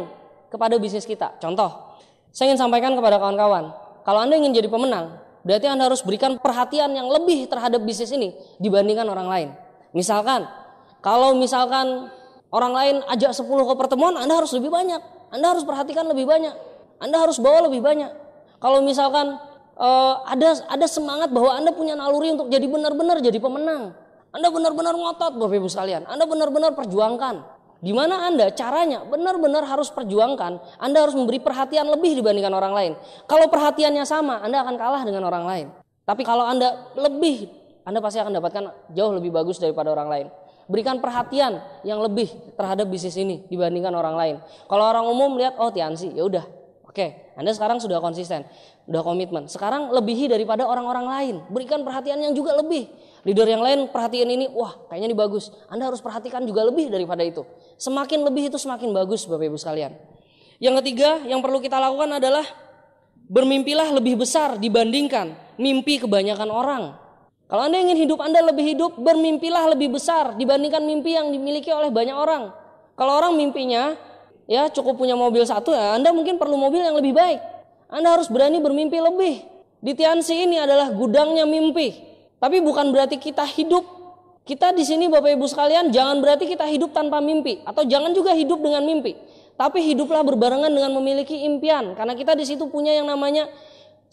kepada bisnis kita. Contoh, saya ingin sampaikan kepada kawan-kawan, kalau Anda ingin jadi pemenang, berarti Anda harus berikan perhatian yang lebih terhadap bisnis ini dibandingkan orang lain. Misalkan, kalau misalkan orang lain ajak 10 ke pertemuan, Anda harus lebih banyak. Anda harus perhatikan lebih banyak. Anda harus bawa lebih banyak. Kalau misalkan uh, ada ada semangat bahwa Anda punya naluri untuk jadi benar-benar jadi pemenang. Anda benar-benar ngotot Bapak Ibu sekalian. Anda benar-benar perjuangkan di mana Anda caranya benar-benar harus perjuangkan. Anda harus memberi perhatian lebih dibandingkan orang lain. Kalau perhatiannya sama, Anda akan kalah dengan orang lain. Tapi kalau Anda lebih, Anda pasti akan dapatkan jauh lebih bagus daripada orang lain. Berikan perhatian yang lebih terhadap bisnis ini dibandingkan orang lain. Kalau orang umum lihat oh Tiansi, ya udah. Oke, Anda sekarang sudah konsisten, sudah komitmen. Sekarang lebihi daripada orang-orang lain. Berikan perhatian yang juga lebih. Leader yang lain perhatiin ini, wah kayaknya ini bagus. Anda harus perhatikan juga lebih daripada itu. Semakin lebih itu semakin bagus Bapak Ibu sekalian. Yang ketiga yang perlu kita lakukan adalah bermimpilah lebih besar dibandingkan mimpi kebanyakan orang. Kalau Anda ingin hidup Anda lebih hidup, bermimpilah lebih besar dibandingkan mimpi yang dimiliki oleh banyak orang. Kalau orang mimpinya ya cukup punya mobil satu, ya Anda mungkin perlu mobil yang lebih baik. Anda harus berani bermimpi lebih. Di Tiansi ini adalah gudangnya mimpi. Tapi bukan berarti kita hidup. Kita di sini Bapak Ibu sekalian jangan berarti kita hidup tanpa mimpi atau jangan juga hidup dengan mimpi. Tapi hiduplah berbarengan dengan memiliki impian karena kita di situ punya yang namanya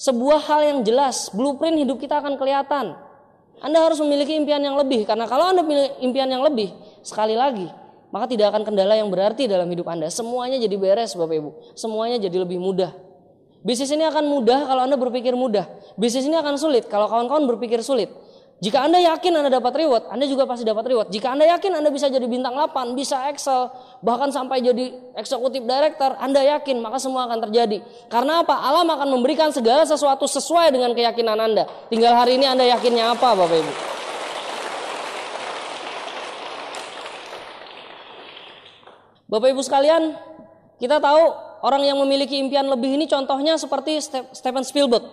sebuah hal yang jelas, blueprint hidup kita akan kelihatan. Anda harus memiliki impian yang lebih karena kalau Anda memiliki impian yang lebih, sekali lagi maka tidak akan kendala yang berarti dalam hidup Anda. Semuanya jadi beres Bapak Ibu. Semuanya jadi lebih mudah. Bisnis ini akan mudah kalau Anda berpikir mudah. Bisnis ini akan sulit kalau kawan-kawan berpikir sulit. Jika Anda yakin Anda dapat reward, Anda juga pasti dapat reward. Jika Anda yakin Anda bisa jadi bintang 8, bisa Excel, bahkan sampai jadi eksekutif director, Anda yakin maka semua akan terjadi. Karena apa? Alam akan memberikan segala sesuatu sesuai dengan keyakinan Anda. Tinggal hari ini Anda yakinnya apa, Bapak Ibu? Bapak Ibu sekalian, kita tahu Orang yang memiliki impian lebih ini contohnya seperti Steven Spielberg.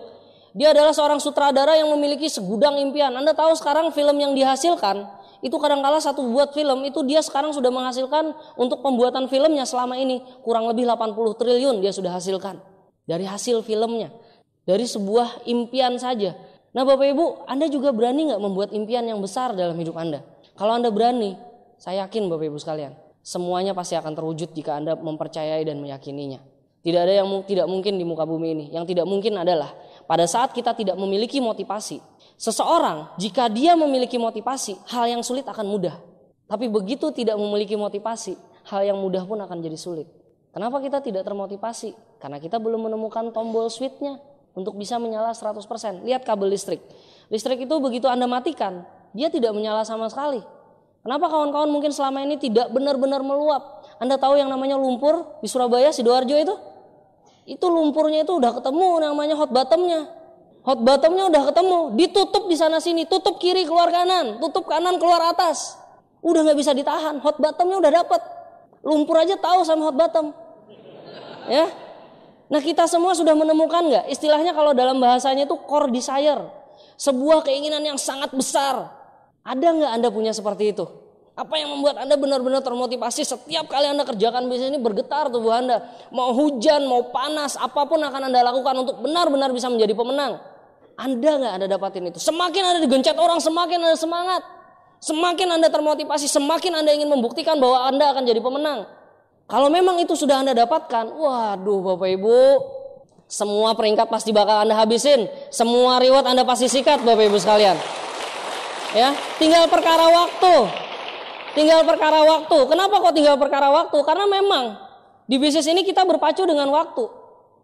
Dia adalah seorang sutradara yang memiliki segudang impian. Anda tahu sekarang film yang dihasilkan itu kadang-kala satu buat film itu dia sekarang sudah menghasilkan untuk pembuatan filmnya selama ini kurang lebih 80 triliun dia sudah hasilkan dari hasil filmnya dari sebuah impian saja. Nah Bapak Ibu, Anda juga berani nggak membuat impian yang besar dalam hidup Anda? Kalau Anda berani, saya yakin Bapak Ibu sekalian, semuanya pasti akan terwujud jika Anda mempercayai dan meyakininya. Tidak ada yang tidak mungkin di muka bumi ini. Yang tidak mungkin adalah pada saat kita tidak memiliki motivasi, seseorang jika dia memiliki motivasi, hal yang sulit akan mudah. Tapi begitu tidak memiliki motivasi, hal yang mudah pun akan jadi sulit. Kenapa kita tidak termotivasi? Karena kita belum menemukan tombol switchnya untuk bisa menyala 100%. Lihat kabel listrik. Listrik itu begitu Anda matikan, dia tidak menyala sama sekali. Kenapa kawan-kawan mungkin selama ini tidak benar-benar meluap? Anda tahu yang namanya lumpur di Surabaya, Sidoarjo itu? Itu lumpurnya itu udah ketemu namanya hot bottomnya. Hot bottomnya udah ketemu, ditutup di sana sini, tutup kiri keluar kanan, tutup kanan keluar atas. Udah nggak bisa ditahan, hot bottomnya udah dapet. Lumpur aja tahu sama hot bottom. Ya, Nah kita semua sudah menemukan nggak istilahnya kalau dalam bahasanya itu core desire, sebuah keinginan yang sangat besar, ada nggak Anda punya seperti itu? Apa yang membuat Anda benar-benar termotivasi setiap kali Anda kerjakan bisnis ini bergetar tubuh Anda. Mau hujan, mau panas, apapun akan Anda lakukan untuk benar-benar bisa menjadi pemenang. Anda nggak Anda dapatin itu. Semakin Anda digencet orang, semakin Anda semangat. Semakin Anda termotivasi, semakin Anda ingin membuktikan bahwa Anda akan jadi pemenang. Kalau memang itu sudah Anda dapatkan, waduh Bapak Ibu, semua peringkat pasti bakal Anda habisin. Semua reward Anda pasti sikat Bapak Ibu sekalian. Ya, tinggal perkara waktu. Tinggal perkara waktu. Kenapa kok tinggal perkara waktu? Karena memang di bisnis ini kita berpacu dengan waktu.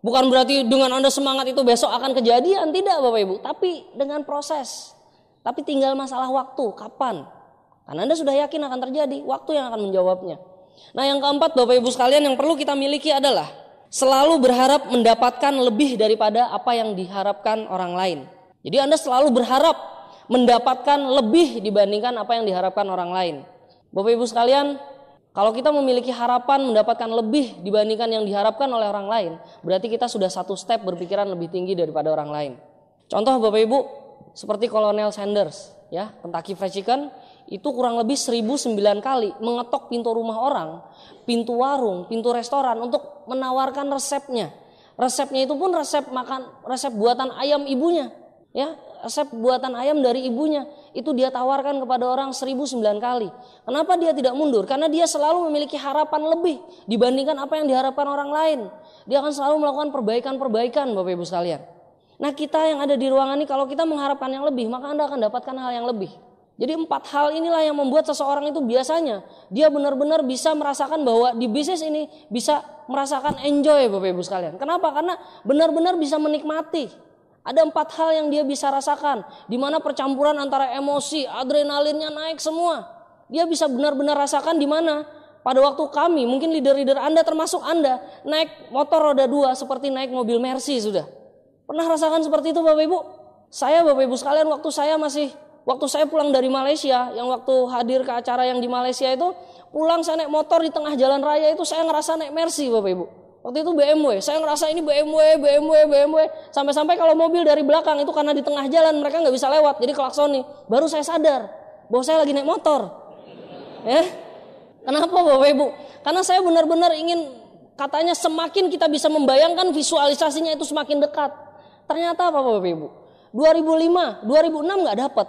Bukan berarti dengan Anda semangat itu besok akan kejadian, tidak Bapak Ibu, tapi dengan proses. Tapi tinggal masalah waktu, kapan? Karena Anda sudah yakin akan terjadi, waktu yang akan menjawabnya. Nah, yang keempat Bapak Ibu sekalian yang perlu kita miliki adalah selalu berharap mendapatkan lebih daripada apa yang diharapkan orang lain. Jadi Anda selalu berharap mendapatkan lebih dibandingkan apa yang diharapkan orang lain. Bapak Ibu sekalian, kalau kita memiliki harapan mendapatkan lebih dibandingkan yang diharapkan oleh orang lain, berarti kita sudah satu step berpikiran lebih tinggi daripada orang lain. Contoh Bapak Ibu, seperti Kolonel Sanders, ya, Kentucky Fried Chicken, itu kurang lebih 1009 kali mengetok pintu rumah orang, pintu warung, pintu restoran untuk menawarkan resepnya. Resepnya itu pun resep makan, resep buatan ayam ibunya. Ya, resep buatan ayam dari ibunya itu dia tawarkan kepada orang 1009 kali. Kenapa dia tidak mundur? Karena dia selalu memiliki harapan lebih dibandingkan apa yang diharapkan orang lain. Dia akan selalu melakukan perbaikan-perbaikan Bapak Ibu sekalian. Nah kita yang ada di ruangan ini kalau kita mengharapkan yang lebih maka Anda akan dapatkan hal yang lebih. Jadi empat hal inilah yang membuat seseorang itu biasanya dia benar-benar bisa merasakan bahwa di bisnis ini bisa merasakan enjoy Bapak Ibu sekalian. Kenapa? Karena benar-benar bisa menikmati ada empat hal yang dia bisa rasakan, di mana percampuran antara emosi, adrenalinnya naik semua. Dia bisa benar-benar rasakan di mana? Pada waktu kami, mungkin leader-leader Anda termasuk Anda, naik motor roda dua seperti naik mobil Mercy sudah. Pernah rasakan seperti itu Bapak Ibu? Saya Bapak Ibu sekalian waktu saya masih, waktu saya pulang dari Malaysia, yang waktu hadir ke acara yang di Malaysia itu, pulang saya naik motor di tengah jalan raya itu saya ngerasa naik Mercy Bapak Ibu. Waktu itu BMW, saya ngerasa ini BMW, BMW, BMW. Sampai-sampai kalau mobil dari belakang itu karena di tengah jalan mereka nggak bisa lewat, jadi klakson nih. Baru saya sadar bahwa saya lagi naik motor. Ya, kenapa bapak ibu? Karena saya benar-benar ingin katanya semakin kita bisa membayangkan visualisasinya itu semakin dekat. Ternyata apa bapak ibu? 2005, 2006 nggak dapat.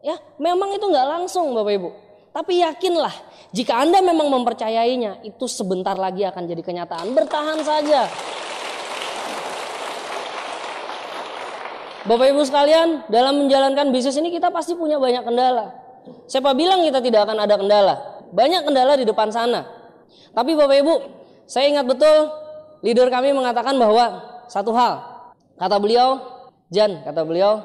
Ya, memang itu nggak langsung bapak ibu. Tapi yakinlah, jika Anda memang mempercayainya, itu sebentar lagi akan jadi kenyataan. Bertahan saja. Bapak Ibu sekalian, dalam menjalankan bisnis ini kita pasti punya banyak kendala. Siapa bilang kita tidak akan ada kendala? Banyak kendala di depan sana. Tapi Bapak Ibu, saya ingat betul leader kami mengatakan bahwa satu hal. Kata beliau, Jan, kata beliau,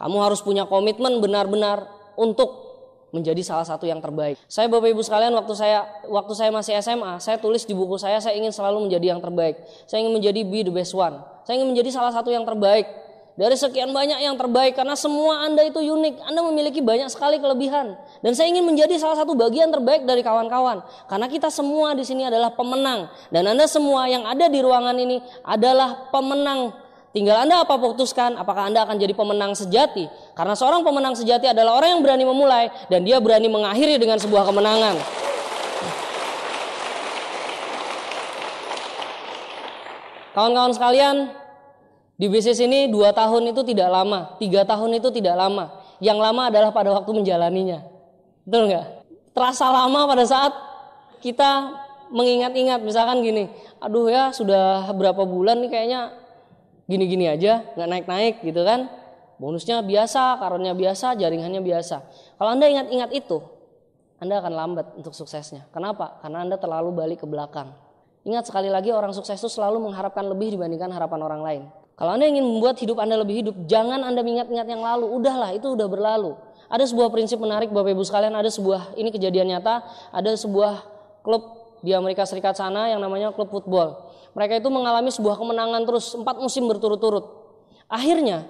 kamu harus punya komitmen benar-benar untuk menjadi salah satu yang terbaik. Saya Bapak Ibu sekalian waktu saya waktu saya masih SMA, saya tulis di buku saya saya ingin selalu menjadi yang terbaik. Saya ingin menjadi be the best one. Saya ingin menjadi salah satu yang terbaik. Dari sekian banyak yang terbaik karena semua Anda itu unik. Anda memiliki banyak sekali kelebihan dan saya ingin menjadi salah satu bagian terbaik dari kawan-kawan karena kita semua di sini adalah pemenang dan Anda semua yang ada di ruangan ini adalah pemenang Tinggal Anda apa putuskan, apakah Anda akan jadi pemenang sejati. Karena seorang pemenang sejati adalah orang yang berani memulai dan dia berani mengakhiri dengan sebuah kemenangan. Kawan-kawan sekalian, di bisnis ini dua tahun itu tidak lama, tiga tahun itu tidak lama. Yang lama adalah pada waktu menjalaninya. Betul nggak? Terasa lama pada saat kita mengingat-ingat, misalkan gini, aduh ya sudah berapa bulan nih kayaknya gini-gini aja, nggak naik-naik gitu kan. Bonusnya biasa, karunnya biasa, jaringannya biasa. Kalau Anda ingat-ingat itu, Anda akan lambat untuk suksesnya. Kenapa? Karena Anda terlalu balik ke belakang. Ingat sekali lagi orang sukses itu selalu mengharapkan lebih dibandingkan harapan orang lain. Kalau Anda ingin membuat hidup Anda lebih hidup, jangan Anda mengingat-ingat yang lalu. Udahlah, itu udah berlalu. Ada sebuah prinsip menarik Bapak Ibu sekalian, ada sebuah ini kejadian nyata, ada sebuah klub di Amerika Serikat sana yang namanya klub football. Mereka itu mengalami sebuah kemenangan terus empat musim berturut-turut. Akhirnya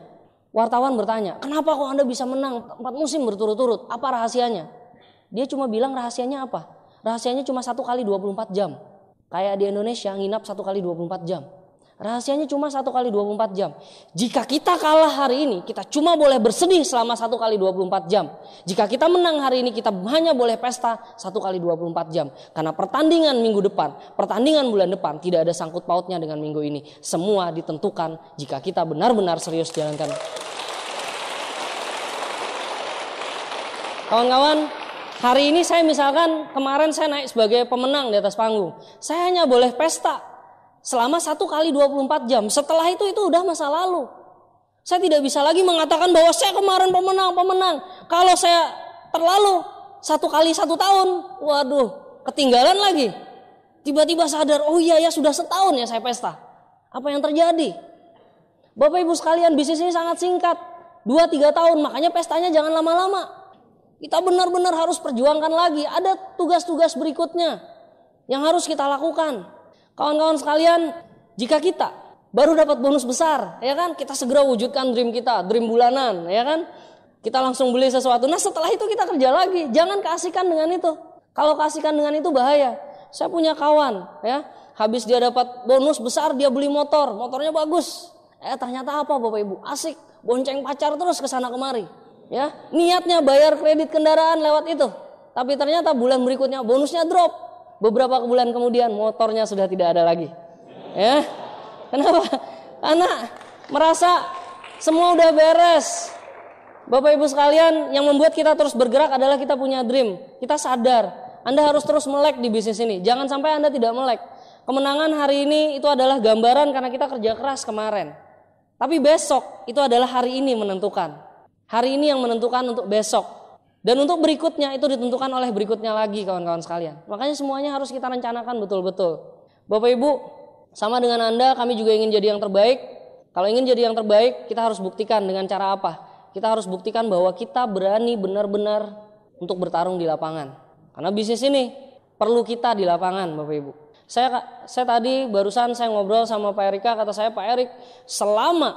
wartawan bertanya, kenapa kok Anda bisa menang empat musim berturut-turut? Apa rahasianya? Dia cuma bilang rahasianya apa? Rahasianya cuma satu kali 24 jam. Kayak di Indonesia nginap satu kali 24 jam. Rahasianya cuma satu kali 24 jam. Jika kita kalah hari ini, kita cuma boleh bersedih selama satu kali 24 jam. Jika kita menang hari ini, kita hanya boleh pesta satu kali 24 jam. Karena pertandingan minggu depan, pertandingan bulan depan tidak ada sangkut pautnya dengan minggu ini. Semua ditentukan jika kita benar-benar serius jalankan. Kawan-kawan, hari ini saya misalkan kemarin saya naik sebagai pemenang di atas panggung. Saya hanya boleh pesta selama satu kali 24 jam. Setelah itu itu udah masa lalu. Saya tidak bisa lagi mengatakan bahwa saya kemarin pemenang, pemenang. Kalau saya terlalu satu kali satu tahun, waduh, ketinggalan lagi. Tiba-tiba sadar, oh iya ya sudah setahun ya saya pesta. Apa yang terjadi? Bapak ibu sekalian bisnis ini sangat singkat. Dua tiga tahun, makanya pestanya jangan lama-lama. Kita benar-benar harus perjuangkan lagi. Ada tugas-tugas berikutnya yang harus kita lakukan. Kawan-kawan sekalian, jika kita baru dapat bonus besar, ya kan? Kita segera wujudkan dream kita, dream bulanan, ya kan? Kita langsung beli sesuatu. Nah, setelah itu kita kerja lagi. Jangan keasikan dengan itu. Kalau keasikan dengan itu bahaya. Saya punya kawan, ya. Habis dia dapat bonus besar, dia beli motor. Motornya bagus. Eh, ternyata apa Bapak Ibu? Asik, bonceng pacar terus ke sana kemari. Ya, niatnya bayar kredit kendaraan lewat itu. Tapi ternyata bulan berikutnya bonusnya drop. Beberapa bulan kemudian motornya sudah tidak ada lagi. Ya. Kenapa? Anak merasa semua udah beres. Bapak Ibu sekalian, yang membuat kita terus bergerak adalah kita punya dream. Kita sadar, Anda harus terus melek di bisnis ini. Jangan sampai Anda tidak melek. Kemenangan hari ini itu adalah gambaran karena kita kerja keras kemarin. Tapi besok itu adalah hari ini menentukan. Hari ini yang menentukan untuk besok. Dan untuk berikutnya itu ditentukan oleh berikutnya lagi kawan-kawan sekalian. Makanya semuanya harus kita rencanakan betul-betul. Bapak Ibu, sama dengan Anda kami juga ingin jadi yang terbaik. Kalau ingin jadi yang terbaik, kita harus buktikan dengan cara apa? Kita harus buktikan bahwa kita berani benar-benar untuk bertarung di lapangan. Karena bisnis ini perlu kita di lapangan, Bapak Ibu. Saya saya tadi barusan saya ngobrol sama Pak Erika kata saya Pak Erik, selama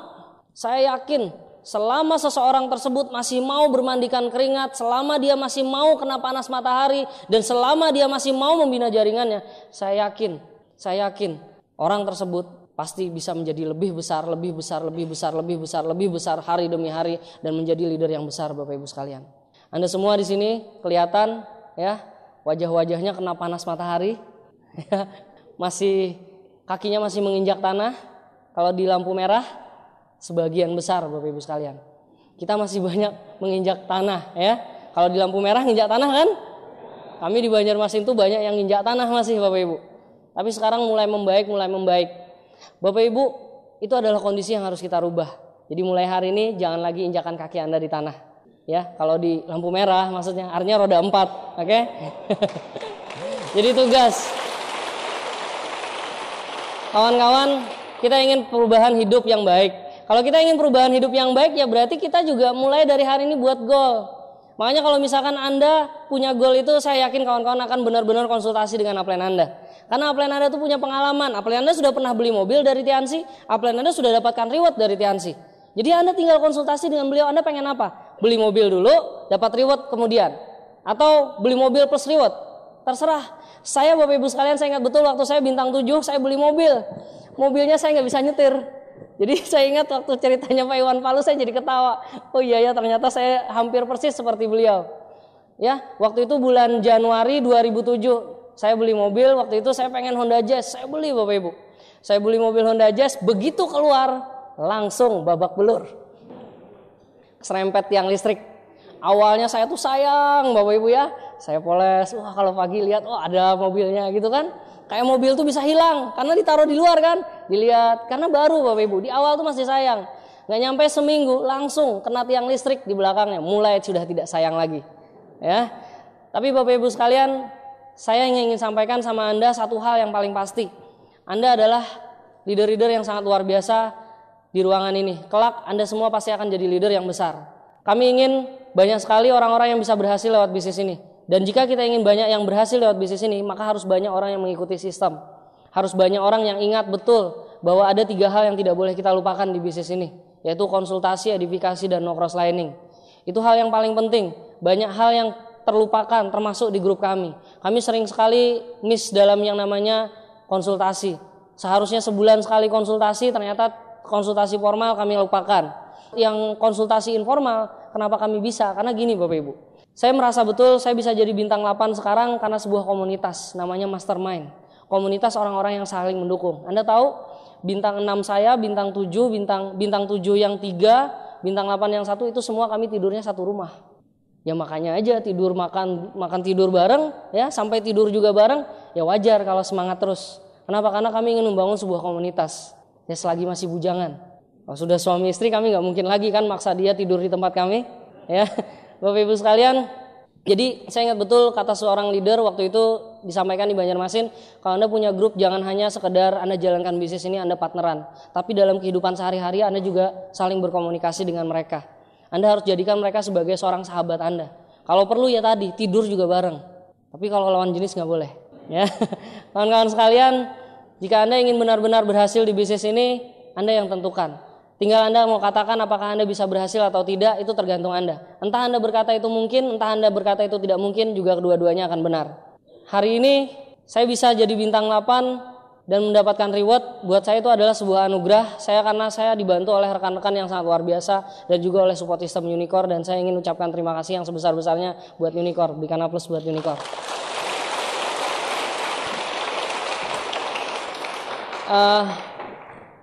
saya yakin Selama seseorang tersebut masih mau bermandikan keringat, selama dia masih mau kena panas matahari, dan selama dia masih mau membina jaringannya, saya yakin, saya yakin orang tersebut pasti bisa menjadi lebih besar, lebih besar, lebih besar, lebih besar, lebih besar hari demi hari dan menjadi leader yang besar Bapak Ibu sekalian. Anda semua di sini kelihatan ya wajah-wajahnya kena panas matahari, ya, masih kakinya masih menginjak tanah kalau di lampu merah sebagian besar Bapak Ibu sekalian. Kita masih banyak menginjak tanah ya. Kalau di lampu merah nginjak tanah kan? Kami di Banjarmasin tuh banyak yang nginjak tanah masih Bapak Ibu. Tapi sekarang mulai membaik, mulai membaik. Bapak Ibu, itu adalah kondisi yang harus kita rubah. Jadi mulai hari ini jangan lagi injakan kaki Anda di tanah. Ya, kalau di lampu merah maksudnya artinya roda 4, oke? Okay? Jadi tugas kawan-kawan, kita ingin perubahan hidup yang baik. Kalau kita ingin perubahan hidup yang baik ya berarti kita juga mulai dari hari ini buat goal. Makanya kalau misalkan Anda punya goal itu saya yakin kawan-kawan akan benar-benar konsultasi dengan upline Anda. Karena upline Anda itu punya pengalaman. Upline Anda sudah pernah beli mobil dari Tiansi, upline Anda sudah dapatkan reward dari Tiansi. Jadi Anda tinggal konsultasi dengan beliau Anda pengen apa? Beli mobil dulu, dapat reward kemudian. Atau beli mobil plus reward. Terserah. Saya Bapak Ibu sekalian saya ingat betul waktu saya bintang 7 saya beli mobil. Mobilnya saya nggak bisa nyetir. Jadi saya ingat waktu ceritanya Pak Iwan Palu saya jadi ketawa. Oh iya ya ternyata saya hampir persis seperti beliau. Ya, waktu itu bulan Januari 2007 saya beli mobil, waktu itu saya pengen Honda Jazz, saya beli Bapak Ibu. Saya beli mobil Honda Jazz, begitu keluar langsung babak belur. Serempet yang listrik. Awalnya saya tuh sayang Bapak Ibu ya. Saya poles, wah kalau pagi lihat oh ada mobilnya gitu kan. Kayak mobil tuh bisa hilang karena ditaruh di luar kan, dilihat karena baru Bapak Ibu. Di awal tuh masih sayang. Nggak nyampe seminggu langsung kena tiang listrik di belakangnya, mulai sudah tidak sayang lagi. Ya. Tapi Bapak Ibu sekalian, saya ingin sampaikan sama Anda satu hal yang paling pasti. Anda adalah leader-leader yang sangat luar biasa di ruangan ini. Kelak Anda semua pasti akan jadi leader yang besar. Kami ingin banyak sekali orang-orang yang bisa berhasil lewat bisnis ini. Dan jika kita ingin banyak yang berhasil lewat bisnis ini, maka harus banyak orang yang mengikuti sistem. Harus banyak orang yang ingat betul bahwa ada tiga hal yang tidak boleh kita lupakan di bisnis ini, yaitu konsultasi, edifikasi, dan no-cross lining. Itu hal yang paling penting. Banyak hal yang terlupakan, termasuk di grup kami. Kami sering sekali miss dalam yang namanya konsultasi. Seharusnya sebulan sekali konsultasi, ternyata konsultasi formal kami lupakan. Yang konsultasi informal, kenapa kami bisa? Karena gini Bapak Ibu, saya merasa betul saya bisa jadi bintang 8 sekarang karena sebuah komunitas namanya Mastermind. Komunitas orang-orang yang saling mendukung. Anda tahu bintang 6 saya, bintang 7, bintang bintang 7 yang 3, bintang 8 yang 1 itu semua kami tidurnya satu rumah. Ya makanya aja tidur makan makan tidur bareng ya sampai tidur juga bareng ya wajar kalau semangat terus. Kenapa? Karena kami ingin membangun sebuah komunitas. Ya selagi masih bujangan. Kalau sudah suami istri kami nggak mungkin lagi kan maksa dia tidur di tempat kami ya Bapak Ibu sekalian, jadi saya ingat betul kata seorang leader waktu itu disampaikan di Banjarmasin, kalau Anda punya grup jangan hanya sekedar Anda jalankan bisnis ini Anda partneran, tapi dalam kehidupan sehari-hari Anda juga saling berkomunikasi dengan mereka. Anda harus jadikan mereka sebagai seorang sahabat Anda. Kalau perlu ya tadi tidur juga bareng. Tapi kalau lawan jenis nggak boleh. Ya, kawan-kawan sekalian, jika Anda ingin benar-benar berhasil di bisnis ini, Anda yang tentukan. Tinggal Anda mau katakan apakah Anda bisa berhasil atau tidak, itu tergantung Anda. Entah Anda berkata itu mungkin, entah Anda berkata itu tidak mungkin, juga kedua-duanya akan benar. Hari ini, saya bisa jadi bintang 8 dan mendapatkan reward, buat saya itu adalah sebuah anugerah. Saya karena saya dibantu oleh rekan-rekan yang sangat luar biasa, dan juga oleh support system Unicorn, dan saya ingin ucapkan terima kasih yang sebesar-besarnya buat Unicorn. Berikan plus buat Unicorn. Uh,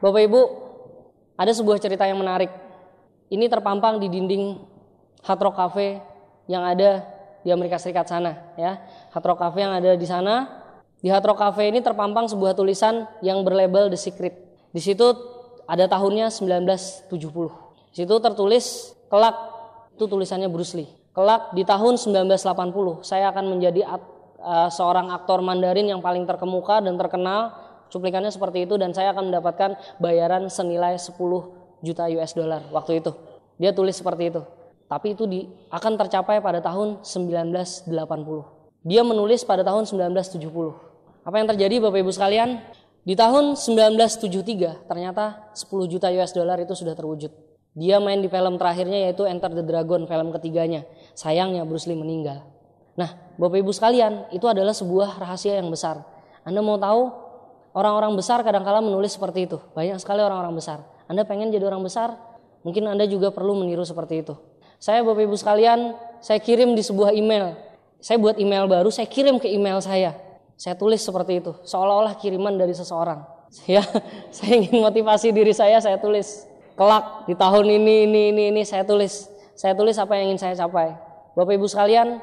Bapak Ibu, ada sebuah cerita yang menarik. Ini terpampang di dinding Hard Rock Cafe yang ada di Amerika Serikat sana, ya. Hard Rock Cafe yang ada di sana. Di Hard Rock Cafe ini terpampang sebuah tulisan yang berlabel The Secret. Di situ ada tahunnya 1970. Di situ tertulis kelak itu tulisannya Bruce Lee. Kelak di tahun 1980 saya akan menjadi at, uh, seorang aktor Mandarin yang paling terkemuka dan terkenal Cuplikannya seperti itu dan saya akan mendapatkan bayaran senilai 10 juta US dollar waktu itu. Dia tulis seperti itu. Tapi itu di, akan tercapai pada tahun 1980. Dia menulis pada tahun 1970. Apa yang terjadi Bapak Ibu sekalian? Di tahun 1973 ternyata 10 juta US dollar itu sudah terwujud. Dia main di film terakhirnya yaitu Enter the Dragon, film ketiganya. Sayangnya Bruce Lee meninggal. Nah, Bapak Ibu sekalian, itu adalah sebuah rahasia yang besar. Anda mau tahu Orang-orang besar kadang kadangkala menulis seperti itu. Banyak sekali orang-orang besar. Anda pengen jadi orang besar? Mungkin Anda juga perlu meniru seperti itu. Saya Bapak Ibu sekalian, saya kirim di sebuah email. Saya buat email baru, saya kirim ke email saya. Saya tulis seperti itu, seolah-olah kiriman dari seseorang. Ya, saya ingin motivasi diri saya, saya tulis. Kelak di tahun ini, ini, ini, ini, saya tulis. Saya tulis apa yang ingin saya capai. Bapak Ibu sekalian,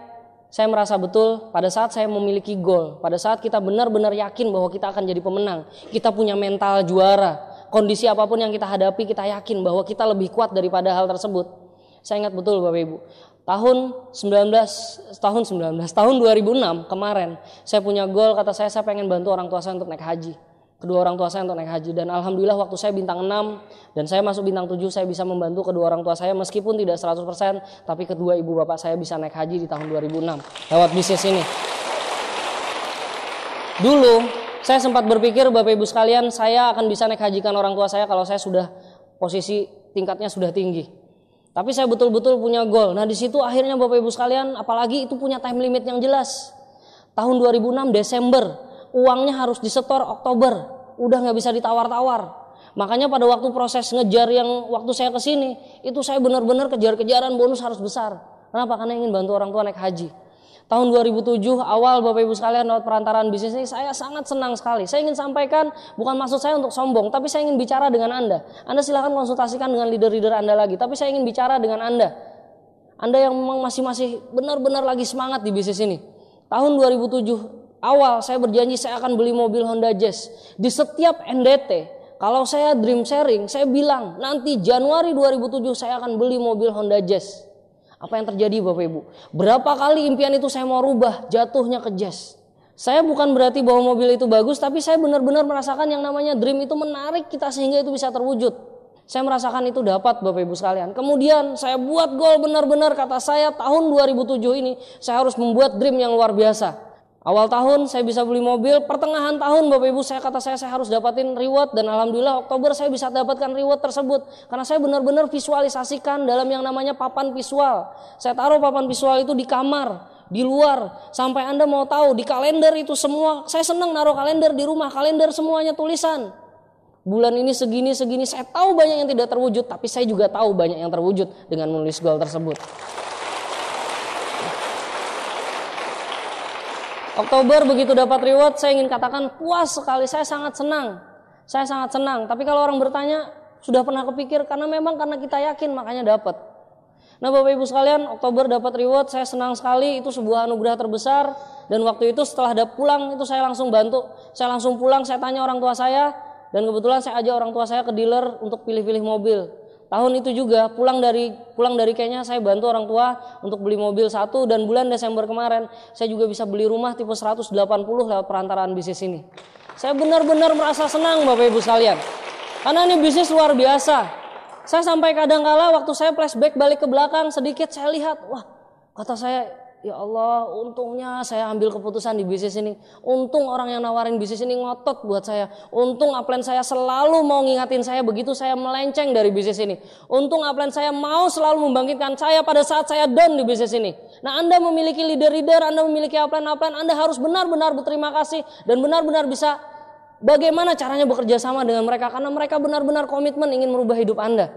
saya merasa betul pada saat saya memiliki goal, pada saat kita benar-benar yakin bahwa kita akan jadi pemenang, kita punya mental juara, kondisi apapun yang kita hadapi kita yakin bahwa kita lebih kuat daripada hal tersebut. Saya ingat betul Bapak Ibu, tahun 19 tahun 19 tahun 2006 kemarin saya punya goal kata saya saya pengen bantu orang tua saya untuk naik haji kedua orang tua saya untuk naik haji dan alhamdulillah waktu saya bintang 6 dan saya masuk bintang 7 saya bisa membantu kedua orang tua saya meskipun tidak 100% tapi kedua ibu bapak saya bisa naik haji di tahun 2006 lewat bisnis ini. Dulu saya sempat berpikir Bapak Ibu sekalian saya akan bisa naik hajikan orang tua saya kalau saya sudah posisi tingkatnya sudah tinggi. Tapi saya betul-betul punya goal. Nah disitu akhirnya Bapak Ibu sekalian apalagi itu punya time limit yang jelas. Tahun 2006 Desember uangnya harus disetor Oktober, udah nggak bisa ditawar-tawar. Makanya pada waktu proses ngejar yang waktu saya ke sini, itu saya benar-benar kejar-kejaran bonus harus besar. Kenapa? Karena ingin bantu orang tua naik haji. Tahun 2007 awal Bapak Ibu sekalian lewat perantaraan bisnis ini saya sangat senang sekali. Saya ingin sampaikan bukan maksud saya untuk sombong, tapi saya ingin bicara dengan Anda. Anda silahkan konsultasikan dengan leader-leader Anda lagi, tapi saya ingin bicara dengan Anda. Anda yang memang masih-masih benar-benar lagi semangat di bisnis ini. Tahun 2007 awal saya berjanji saya akan beli mobil Honda Jazz. Di setiap NDT, kalau saya dream sharing, saya bilang nanti Januari 2007 saya akan beli mobil Honda Jazz. Apa yang terjadi Bapak Ibu? Berapa kali impian itu saya mau rubah, jatuhnya ke Jazz. Saya bukan berarti bahwa mobil itu bagus, tapi saya benar-benar merasakan yang namanya dream itu menarik kita sehingga itu bisa terwujud. Saya merasakan itu dapat Bapak Ibu sekalian. Kemudian saya buat goal benar-benar kata saya tahun 2007 ini saya harus membuat dream yang luar biasa. Awal tahun saya bisa beli mobil, pertengahan tahun Bapak Ibu saya kata saya saya harus dapatin reward dan alhamdulillah Oktober saya bisa dapatkan reward tersebut karena saya benar-benar visualisasikan dalam yang namanya papan visual. Saya taruh papan visual itu di kamar, di luar sampai Anda mau tahu di kalender itu semua saya senang naruh kalender di rumah, kalender semuanya tulisan. Bulan ini segini segini saya tahu banyak yang tidak terwujud tapi saya juga tahu banyak yang terwujud dengan menulis goal tersebut. Oktober begitu dapat reward, saya ingin katakan puas sekali, saya sangat senang. Saya sangat senang. Tapi kalau orang bertanya, sudah pernah kepikir karena memang karena kita yakin makanya dapat. Nah Bapak Ibu sekalian, Oktober dapat reward, saya senang sekali, itu sebuah anugerah terbesar. Dan waktu itu setelah ada pulang, itu saya langsung bantu. Saya langsung pulang, saya tanya orang tua saya, dan kebetulan saya ajak orang tua saya ke dealer untuk pilih-pilih mobil. Tahun itu juga pulang dari pulang dari Kenya saya bantu orang tua untuk beli mobil satu dan bulan Desember kemarin saya juga bisa beli rumah tipe 180 lewat perantaraan bisnis ini. Saya benar-benar merasa senang Bapak Ibu sekalian. Karena ini bisnis luar biasa. Saya sampai kadang kala waktu saya flashback balik ke belakang sedikit saya lihat, wah kata saya Ya Allah, untungnya saya ambil keputusan di bisnis ini. Untung orang yang nawarin bisnis ini ngotot buat saya. Untung upline saya selalu mau ngingatin saya begitu saya melenceng dari bisnis ini. Untung upline saya mau selalu membangkitkan saya pada saat saya down di bisnis ini. Nah, Anda memiliki leader-leader, Anda memiliki upline-upline, Anda harus benar-benar berterima kasih dan benar-benar bisa bagaimana caranya bekerja sama dengan mereka karena mereka benar-benar komitmen ingin merubah hidup Anda.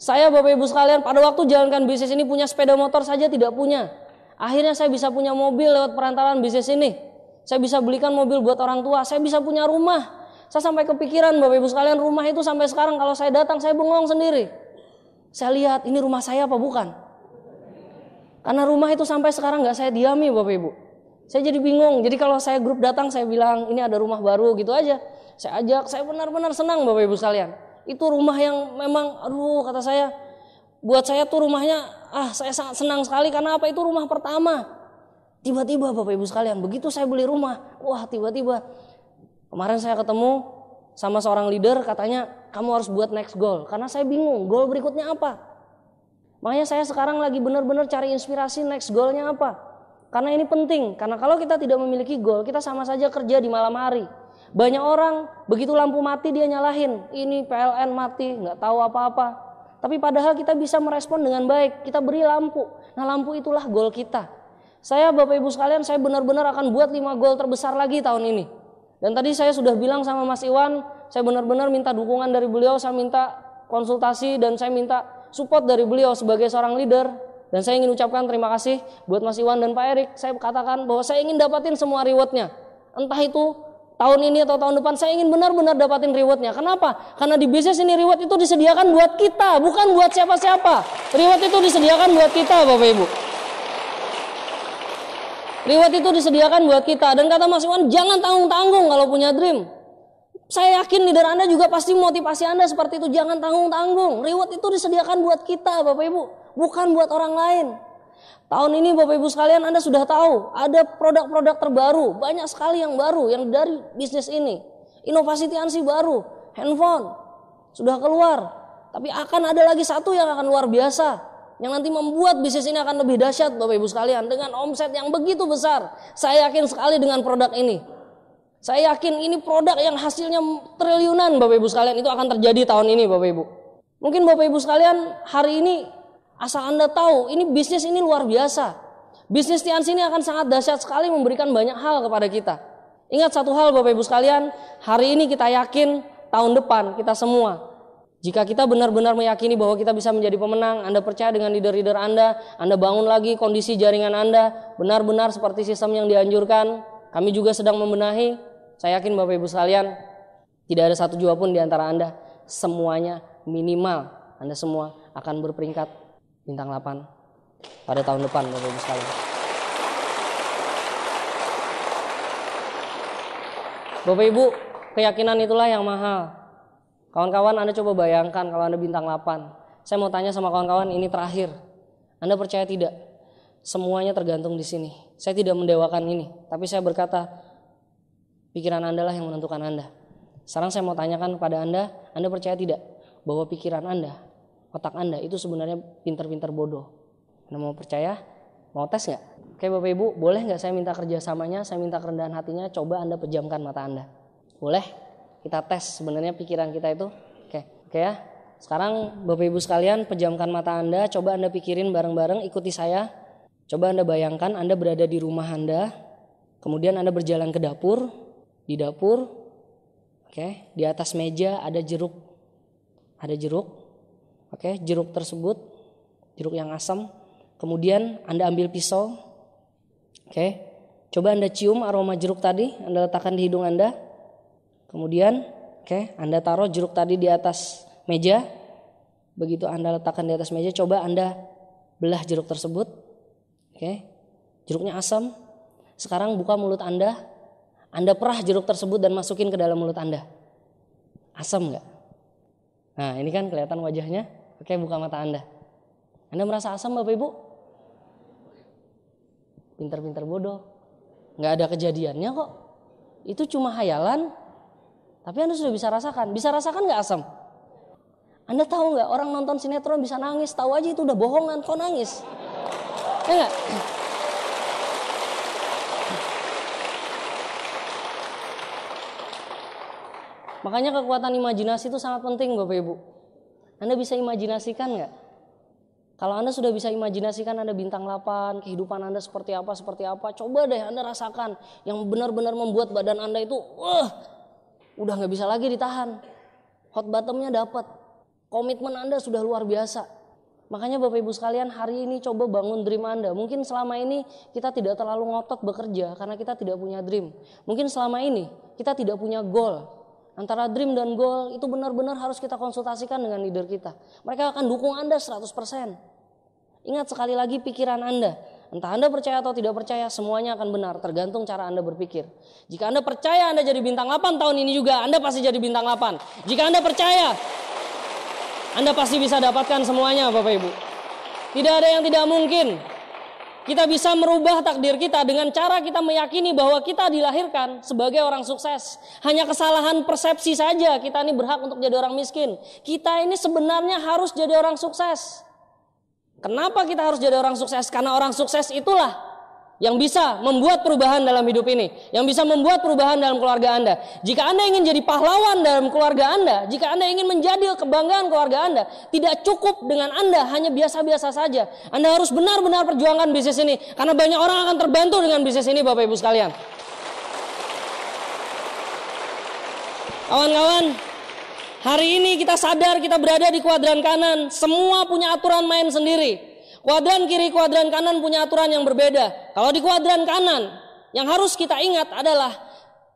Saya Bapak Ibu sekalian pada waktu jalankan bisnis ini punya sepeda motor saja tidak punya. Akhirnya saya bisa punya mobil lewat perantaraan bisnis ini. Saya bisa belikan mobil buat orang tua. Saya bisa punya rumah. Saya sampai kepikiran Bapak Ibu sekalian rumah itu sampai sekarang kalau saya datang saya bengong sendiri. Saya lihat ini rumah saya apa bukan. Karena rumah itu sampai sekarang nggak saya diami Bapak Ibu. Saya jadi bingung. Jadi kalau saya grup datang saya bilang ini ada rumah baru gitu aja. Saya ajak, saya benar-benar senang Bapak Ibu sekalian. Itu rumah yang memang aduh kata saya buat saya tuh rumahnya ah saya sangat senang sekali karena apa itu rumah pertama. Tiba-tiba Bapak Ibu sekalian, begitu saya beli rumah, wah tiba-tiba kemarin saya ketemu sama seorang leader katanya kamu harus buat next goal karena saya bingung goal berikutnya apa. Makanya saya sekarang lagi benar-benar cari inspirasi next goalnya apa. Karena ini penting, karena kalau kita tidak memiliki goal, kita sama saja kerja di malam hari. Banyak orang begitu lampu mati dia nyalahin, ini PLN mati, nggak tahu apa-apa. Tapi padahal kita bisa merespon dengan baik. Kita beri lampu. Nah lampu itulah gol kita. Saya Bapak Ibu sekalian saya benar-benar akan buat 5 gol terbesar lagi tahun ini. Dan tadi saya sudah bilang sama Mas Iwan, saya benar-benar minta dukungan dari beliau, saya minta konsultasi dan saya minta support dari beliau sebagai seorang leader. Dan saya ingin ucapkan terima kasih buat Mas Iwan dan Pak Erik. Saya katakan bahwa saya ingin dapatin semua rewardnya. Entah itu tahun ini atau tahun depan saya ingin benar-benar dapatin rewardnya. Kenapa? Karena di bisnis ini reward itu disediakan buat kita, bukan buat siapa-siapa. Reward itu disediakan buat kita, Bapak Ibu. Reward itu disediakan buat kita. Dan kata Mas Iwan, jangan tanggung-tanggung kalau punya dream. Saya yakin leader Anda juga pasti motivasi Anda seperti itu. Jangan tanggung-tanggung. Reward itu disediakan buat kita, Bapak Ibu. Bukan buat orang lain. Tahun ini Bapak Ibu sekalian Anda sudah tahu ada produk-produk terbaru, banyak sekali yang baru yang dari bisnis ini. Inovasi Tiansi baru, handphone sudah keluar. Tapi akan ada lagi satu yang akan luar biasa yang nanti membuat bisnis ini akan lebih dahsyat Bapak Ibu sekalian dengan omset yang begitu besar. Saya yakin sekali dengan produk ini. Saya yakin ini produk yang hasilnya triliunan Bapak Ibu sekalian itu akan terjadi tahun ini Bapak Ibu. Mungkin Bapak Ibu sekalian hari ini Asal Anda tahu, ini bisnis ini luar biasa. Bisnis Tian ini akan sangat dahsyat sekali memberikan banyak hal kepada kita. Ingat satu hal Bapak Ibu sekalian, hari ini kita yakin tahun depan kita semua jika kita benar-benar meyakini bahwa kita bisa menjadi pemenang, Anda percaya dengan leader-leader Anda, Anda bangun lagi kondisi jaringan Anda, benar-benar seperti sistem yang dianjurkan, kami juga sedang membenahi. Saya yakin Bapak Ibu sekalian, tidak ada satu jua pun di antara Anda, semuanya minimal Anda semua akan berperingkat bintang 8 pada tahun depan Bapak Ibu sekalian. Bapak Ibu, keyakinan itulah yang mahal. Kawan-kawan Anda coba bayangkan kalau Anda bintang 8. Saya mau tanya sama kawan-kawan ini terakhir. Anda percaya tidak? Semuanya tergantung di sini. Saya tidak mendewakan ini, tapi saya berkata pikiran Anda lah yang menentukan Anda. Sekarang saya mau tanyakan kepada Anda, Anda percaya tidak bahwa pikiran Anda otak Anda itu sebenarnya pintar-pintar bodoh. Anda mau percaya? Mau tes nggak? Oke Bapak Ibu, boleh nggak saya minta kerjasamanya, saya minta kerendahan hatinya, coba Anda pejamkan mata Anda. Boleh? Kita tes sebenarnya pikiran kita itu. Oke, oke ya. Sekarang Bapak Ibu sekalian pejamkan mata Anda, coba Anda pikirin bareng-bareng, ikuti saya. Coba Anda bayangkan Anda berada di rumah Anda, kemudian Anda berjalan ke dapur, di dapur, oke, di atas meja ada jeruk, ada jeruk, oke okay, jeruk tersebut jeruk yang asam kemudian anda ambil pisau oke okay, coba anda cium aroma jeruk tadi anda letakkan di hidung anda kemudian oke okay, anda taruh jeruk tadi di atas meja begitu anda letakkan di atas meja coba anda belah jeruk tersebut oke jeruknya asam sekarang buka mulut anda anda perah jeruk tersebut dan masukin ke dalam mulut anda asam nggak Nah, ini kan kelihatan wajahnya Oke, buka mata Anda. Anda merasa asam Bapak Ibu? Pinter-pinter bodoh. Nggak ada kejadiannya kok. Itu cuma hayalan. Tapi Anda sudah bisa rasakan. Bisa rasakan nggak asam? Anda tahu nggak orang nonton sinetron bisa nangis. Tahu aja itu udah bohongan. Kok nangis? Ya nggak? Makanya kekuatan imajinasi itu sangat penting Bapak Ibu. Anda bisa imajinasikan nggak? Kalau Anda sudah bisa imajinasikan Anda bintang 8, kehidupan Anda seperti apa, seperti apa, coba deh Anda rasakan yang benar-benar membuat badan Anda itu, wah, uh, udah nggak bisa lagi ditahan. Hot bottomnya dapat. Komitmen Anda sudah luar biasa. Makanya Bapak Ibu sekalian hari ini coba bangun dream Anda. Mungkin selama ini kita tidak terlalu ngotot bekerja karena kita tidak punya dream. Mungkin selama ini kita tidak punya goal antara dream dan goal itu benar-benar harus kita konsultasikan dengan leader kita. Mereka akan dukung Anda 100%. Ingat sekali lagi pikiran Anda. Entah Anda percaya atau tidak percaya, semuanya akan benar tergantung cara Anda berpikir. Jika Anda percaya Anda jadi bintang 8 tahun ini juga, Anda pasti jadi bintang 8. Jika Anda percaya, Anda pasti bisa dapatkan semuanya Bapak Ibu. Tidak ada yang tidak mungkin. Kita bisa merubah takdir kita dengan cara kita meyakini bahwa kita dilahirkan sebagai orang sukses. Hanya kesalahan persepsi saja kita ini berhak untuk jadi orang miskin. Kita ini sebenarnya harus jadi orang sukses. Kenapa kita harus jadi orang sukses? Karena orang sukses itulah yang bisa membuat perubahan dalam hidup ini, yang bisa membuat perubahan dalam keluarga Anda. Jika Anda ingin jadi pahlawan dalam keluarga Anda, jika Anda ingin menjadi kebanggaan keluarga Anda, tidak cukup dengan Anda hanya biasa-biasa saja. Anda harus benar-benar perjuangkan bisnis ini karena banyak orang akan terbantu dengan bisnis ini Bapak Ibu sekalian. Kawan-kawan, hari ini kita sadar kita berada di kuadran kanan, semua punya aturan main sendiri. Kuadran kiri, kuadran kanan punya aturan yang berbeda. Kalau di kuadran kanan, yang harus kita ingat adalah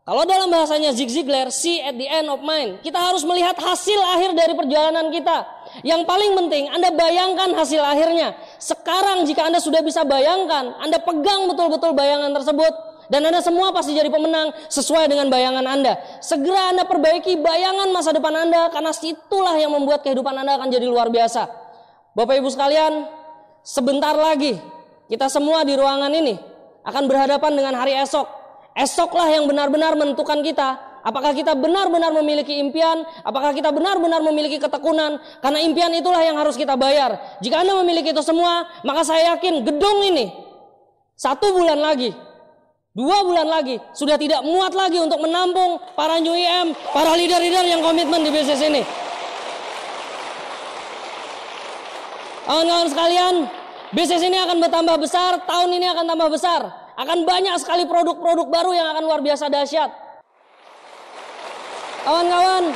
kalau dalam bahasanya Zig Ziglar, see at the end of mine. Kita harus melihat hasil akhir dari perjalanan kita. Yang paling penting, Anda bayangkan hasil akhirnya. Sekarang jika Anda sudah bisa bayangkan, Anda pegang betul-betul bayangan tersebut. Dan Anda semua pasti jadi pemenang sesuai dengan bayangan Anda. Segera Anda perbaiki bayangan masa depan Anda, karena situlah yang membuat kehidupan Anda akan jadi luar biasa. Bapak Ibu sekalian, Sebentar lagi kita semua di ruangan ini akan berhadapan dengan hari esok. Esoklah yang benar-benar menentukan kita. Apakah kita benar-benar memiliki impian? Apakah kita benar-benar memiliki ketekunan? Karena impian itulah yang harus kita bayar. Jika Anda memiliki itu semua, maka saya yakin gedung ini satu bulan lagi, dua bulan lagi sudah tidak muat lagi untuk menampung para new IM, e para leader-leader yang komitmen di bisnis ini. Kawan-kawan sekalian, bisnis ini akan bertambah besar, tahun ini akan tambah besar. Akan banyak sekali produk-produk baru yang akan luar biasa dahsyat. Kawan-kawan,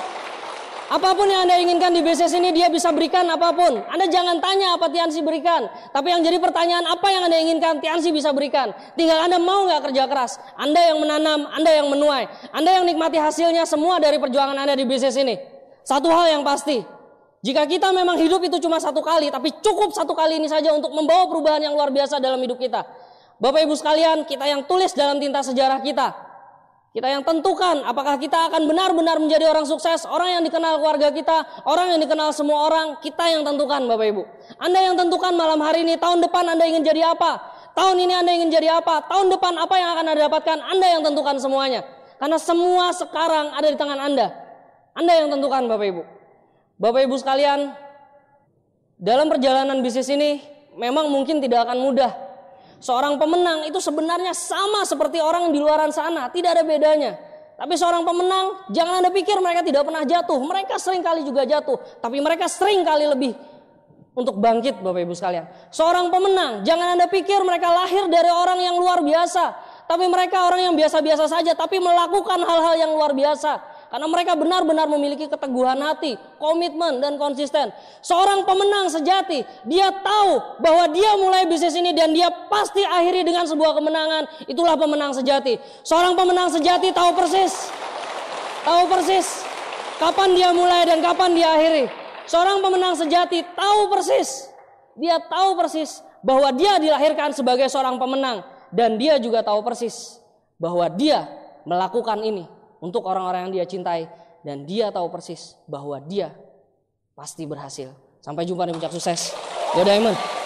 apapun yang Anda inginkan di bisnis ini dia bisa berikan apapun. Anda jangan tanya apa Tiansi berikan. Tapi yang jadi pertanyaan apa yang Anda inginkan Tiansi bisa berikan. Tinggal Anda mau nggak kerja keras. Anda yang menanam, Anda yang menuai. Anda yang nikmati hasilnya semua dari perjuangan Anda di bisnis ini. Satu hal yang pasti, jika kita memang hidup itu cuma satu kali, tapi cukup satu kali ini saja untuk membawa perubahan yang luar biasa dalam hidup kita. Bapak Ibu sekalian, kita yang tulis dalam tinta sejarah kita. Kita yang tentukan apakah kita akan benar-benar menjadi orang sukses, orang yang dikenal keluarga kita, orang yang dikenal semua orang, kita yang tentukan Bapak Ibu. Anda yang tentukan malam hari ini, tahun depan Anda ingin jadi apa? Tahun ini Anda ingin jadi apa? Tahun depan apa yang akan Anda dapatkan? Anda yang tentukan semuanya. Karena semua sekarang ada di tangan Anda. Anda yang tentukan Bapak Ibu. Bapak Ibu sekalian, dalam perjalanan bisnis ini memang mungkin tidak akan mudah. Seorang pemenang itu sebenarnya sama seperti orang di luaran sana, tidak ada bedanya. Tapi seorang pemenang, jangan Anda pikir mereka tidak pernah jatuh. Mereka sering kali juga jatuh, tapi mereka sering kali lebih untuk bangkit Bapak Ibu sekalian. Seorang pemenang, jangan Anda pikir mereka lahir dari orang yang luar biasa. Tapi mereka orang yang biasa-biasa saja, tapi melakukan hal-hal yang luar biasa. Karena mereka benar-benar memiliki keteguhan hati, komitmen dan konsisten. Seorang pemenang sejati, dia tahu bahwa dia mulai bisnis ini dan dia pasti akhiri dengan sebuah kemenangan. Itulah pemenang sejati. Seorang pemenang sejati tahu persis. Tahu persis kapan dia mulai dan kapan dia akhiri. Seorang pemenang sejati tahu persis. Dia tahu persis bahwa dia dilahirkan sebagai seorang pemenang dan dia juga tahu persis bahwa dia melakukan ini untuk orang-orang yang dia cintai dan dia tahu persis bahwa dia pasti berhasil. Sampai jumpa di puncak sukses. Go Diamond.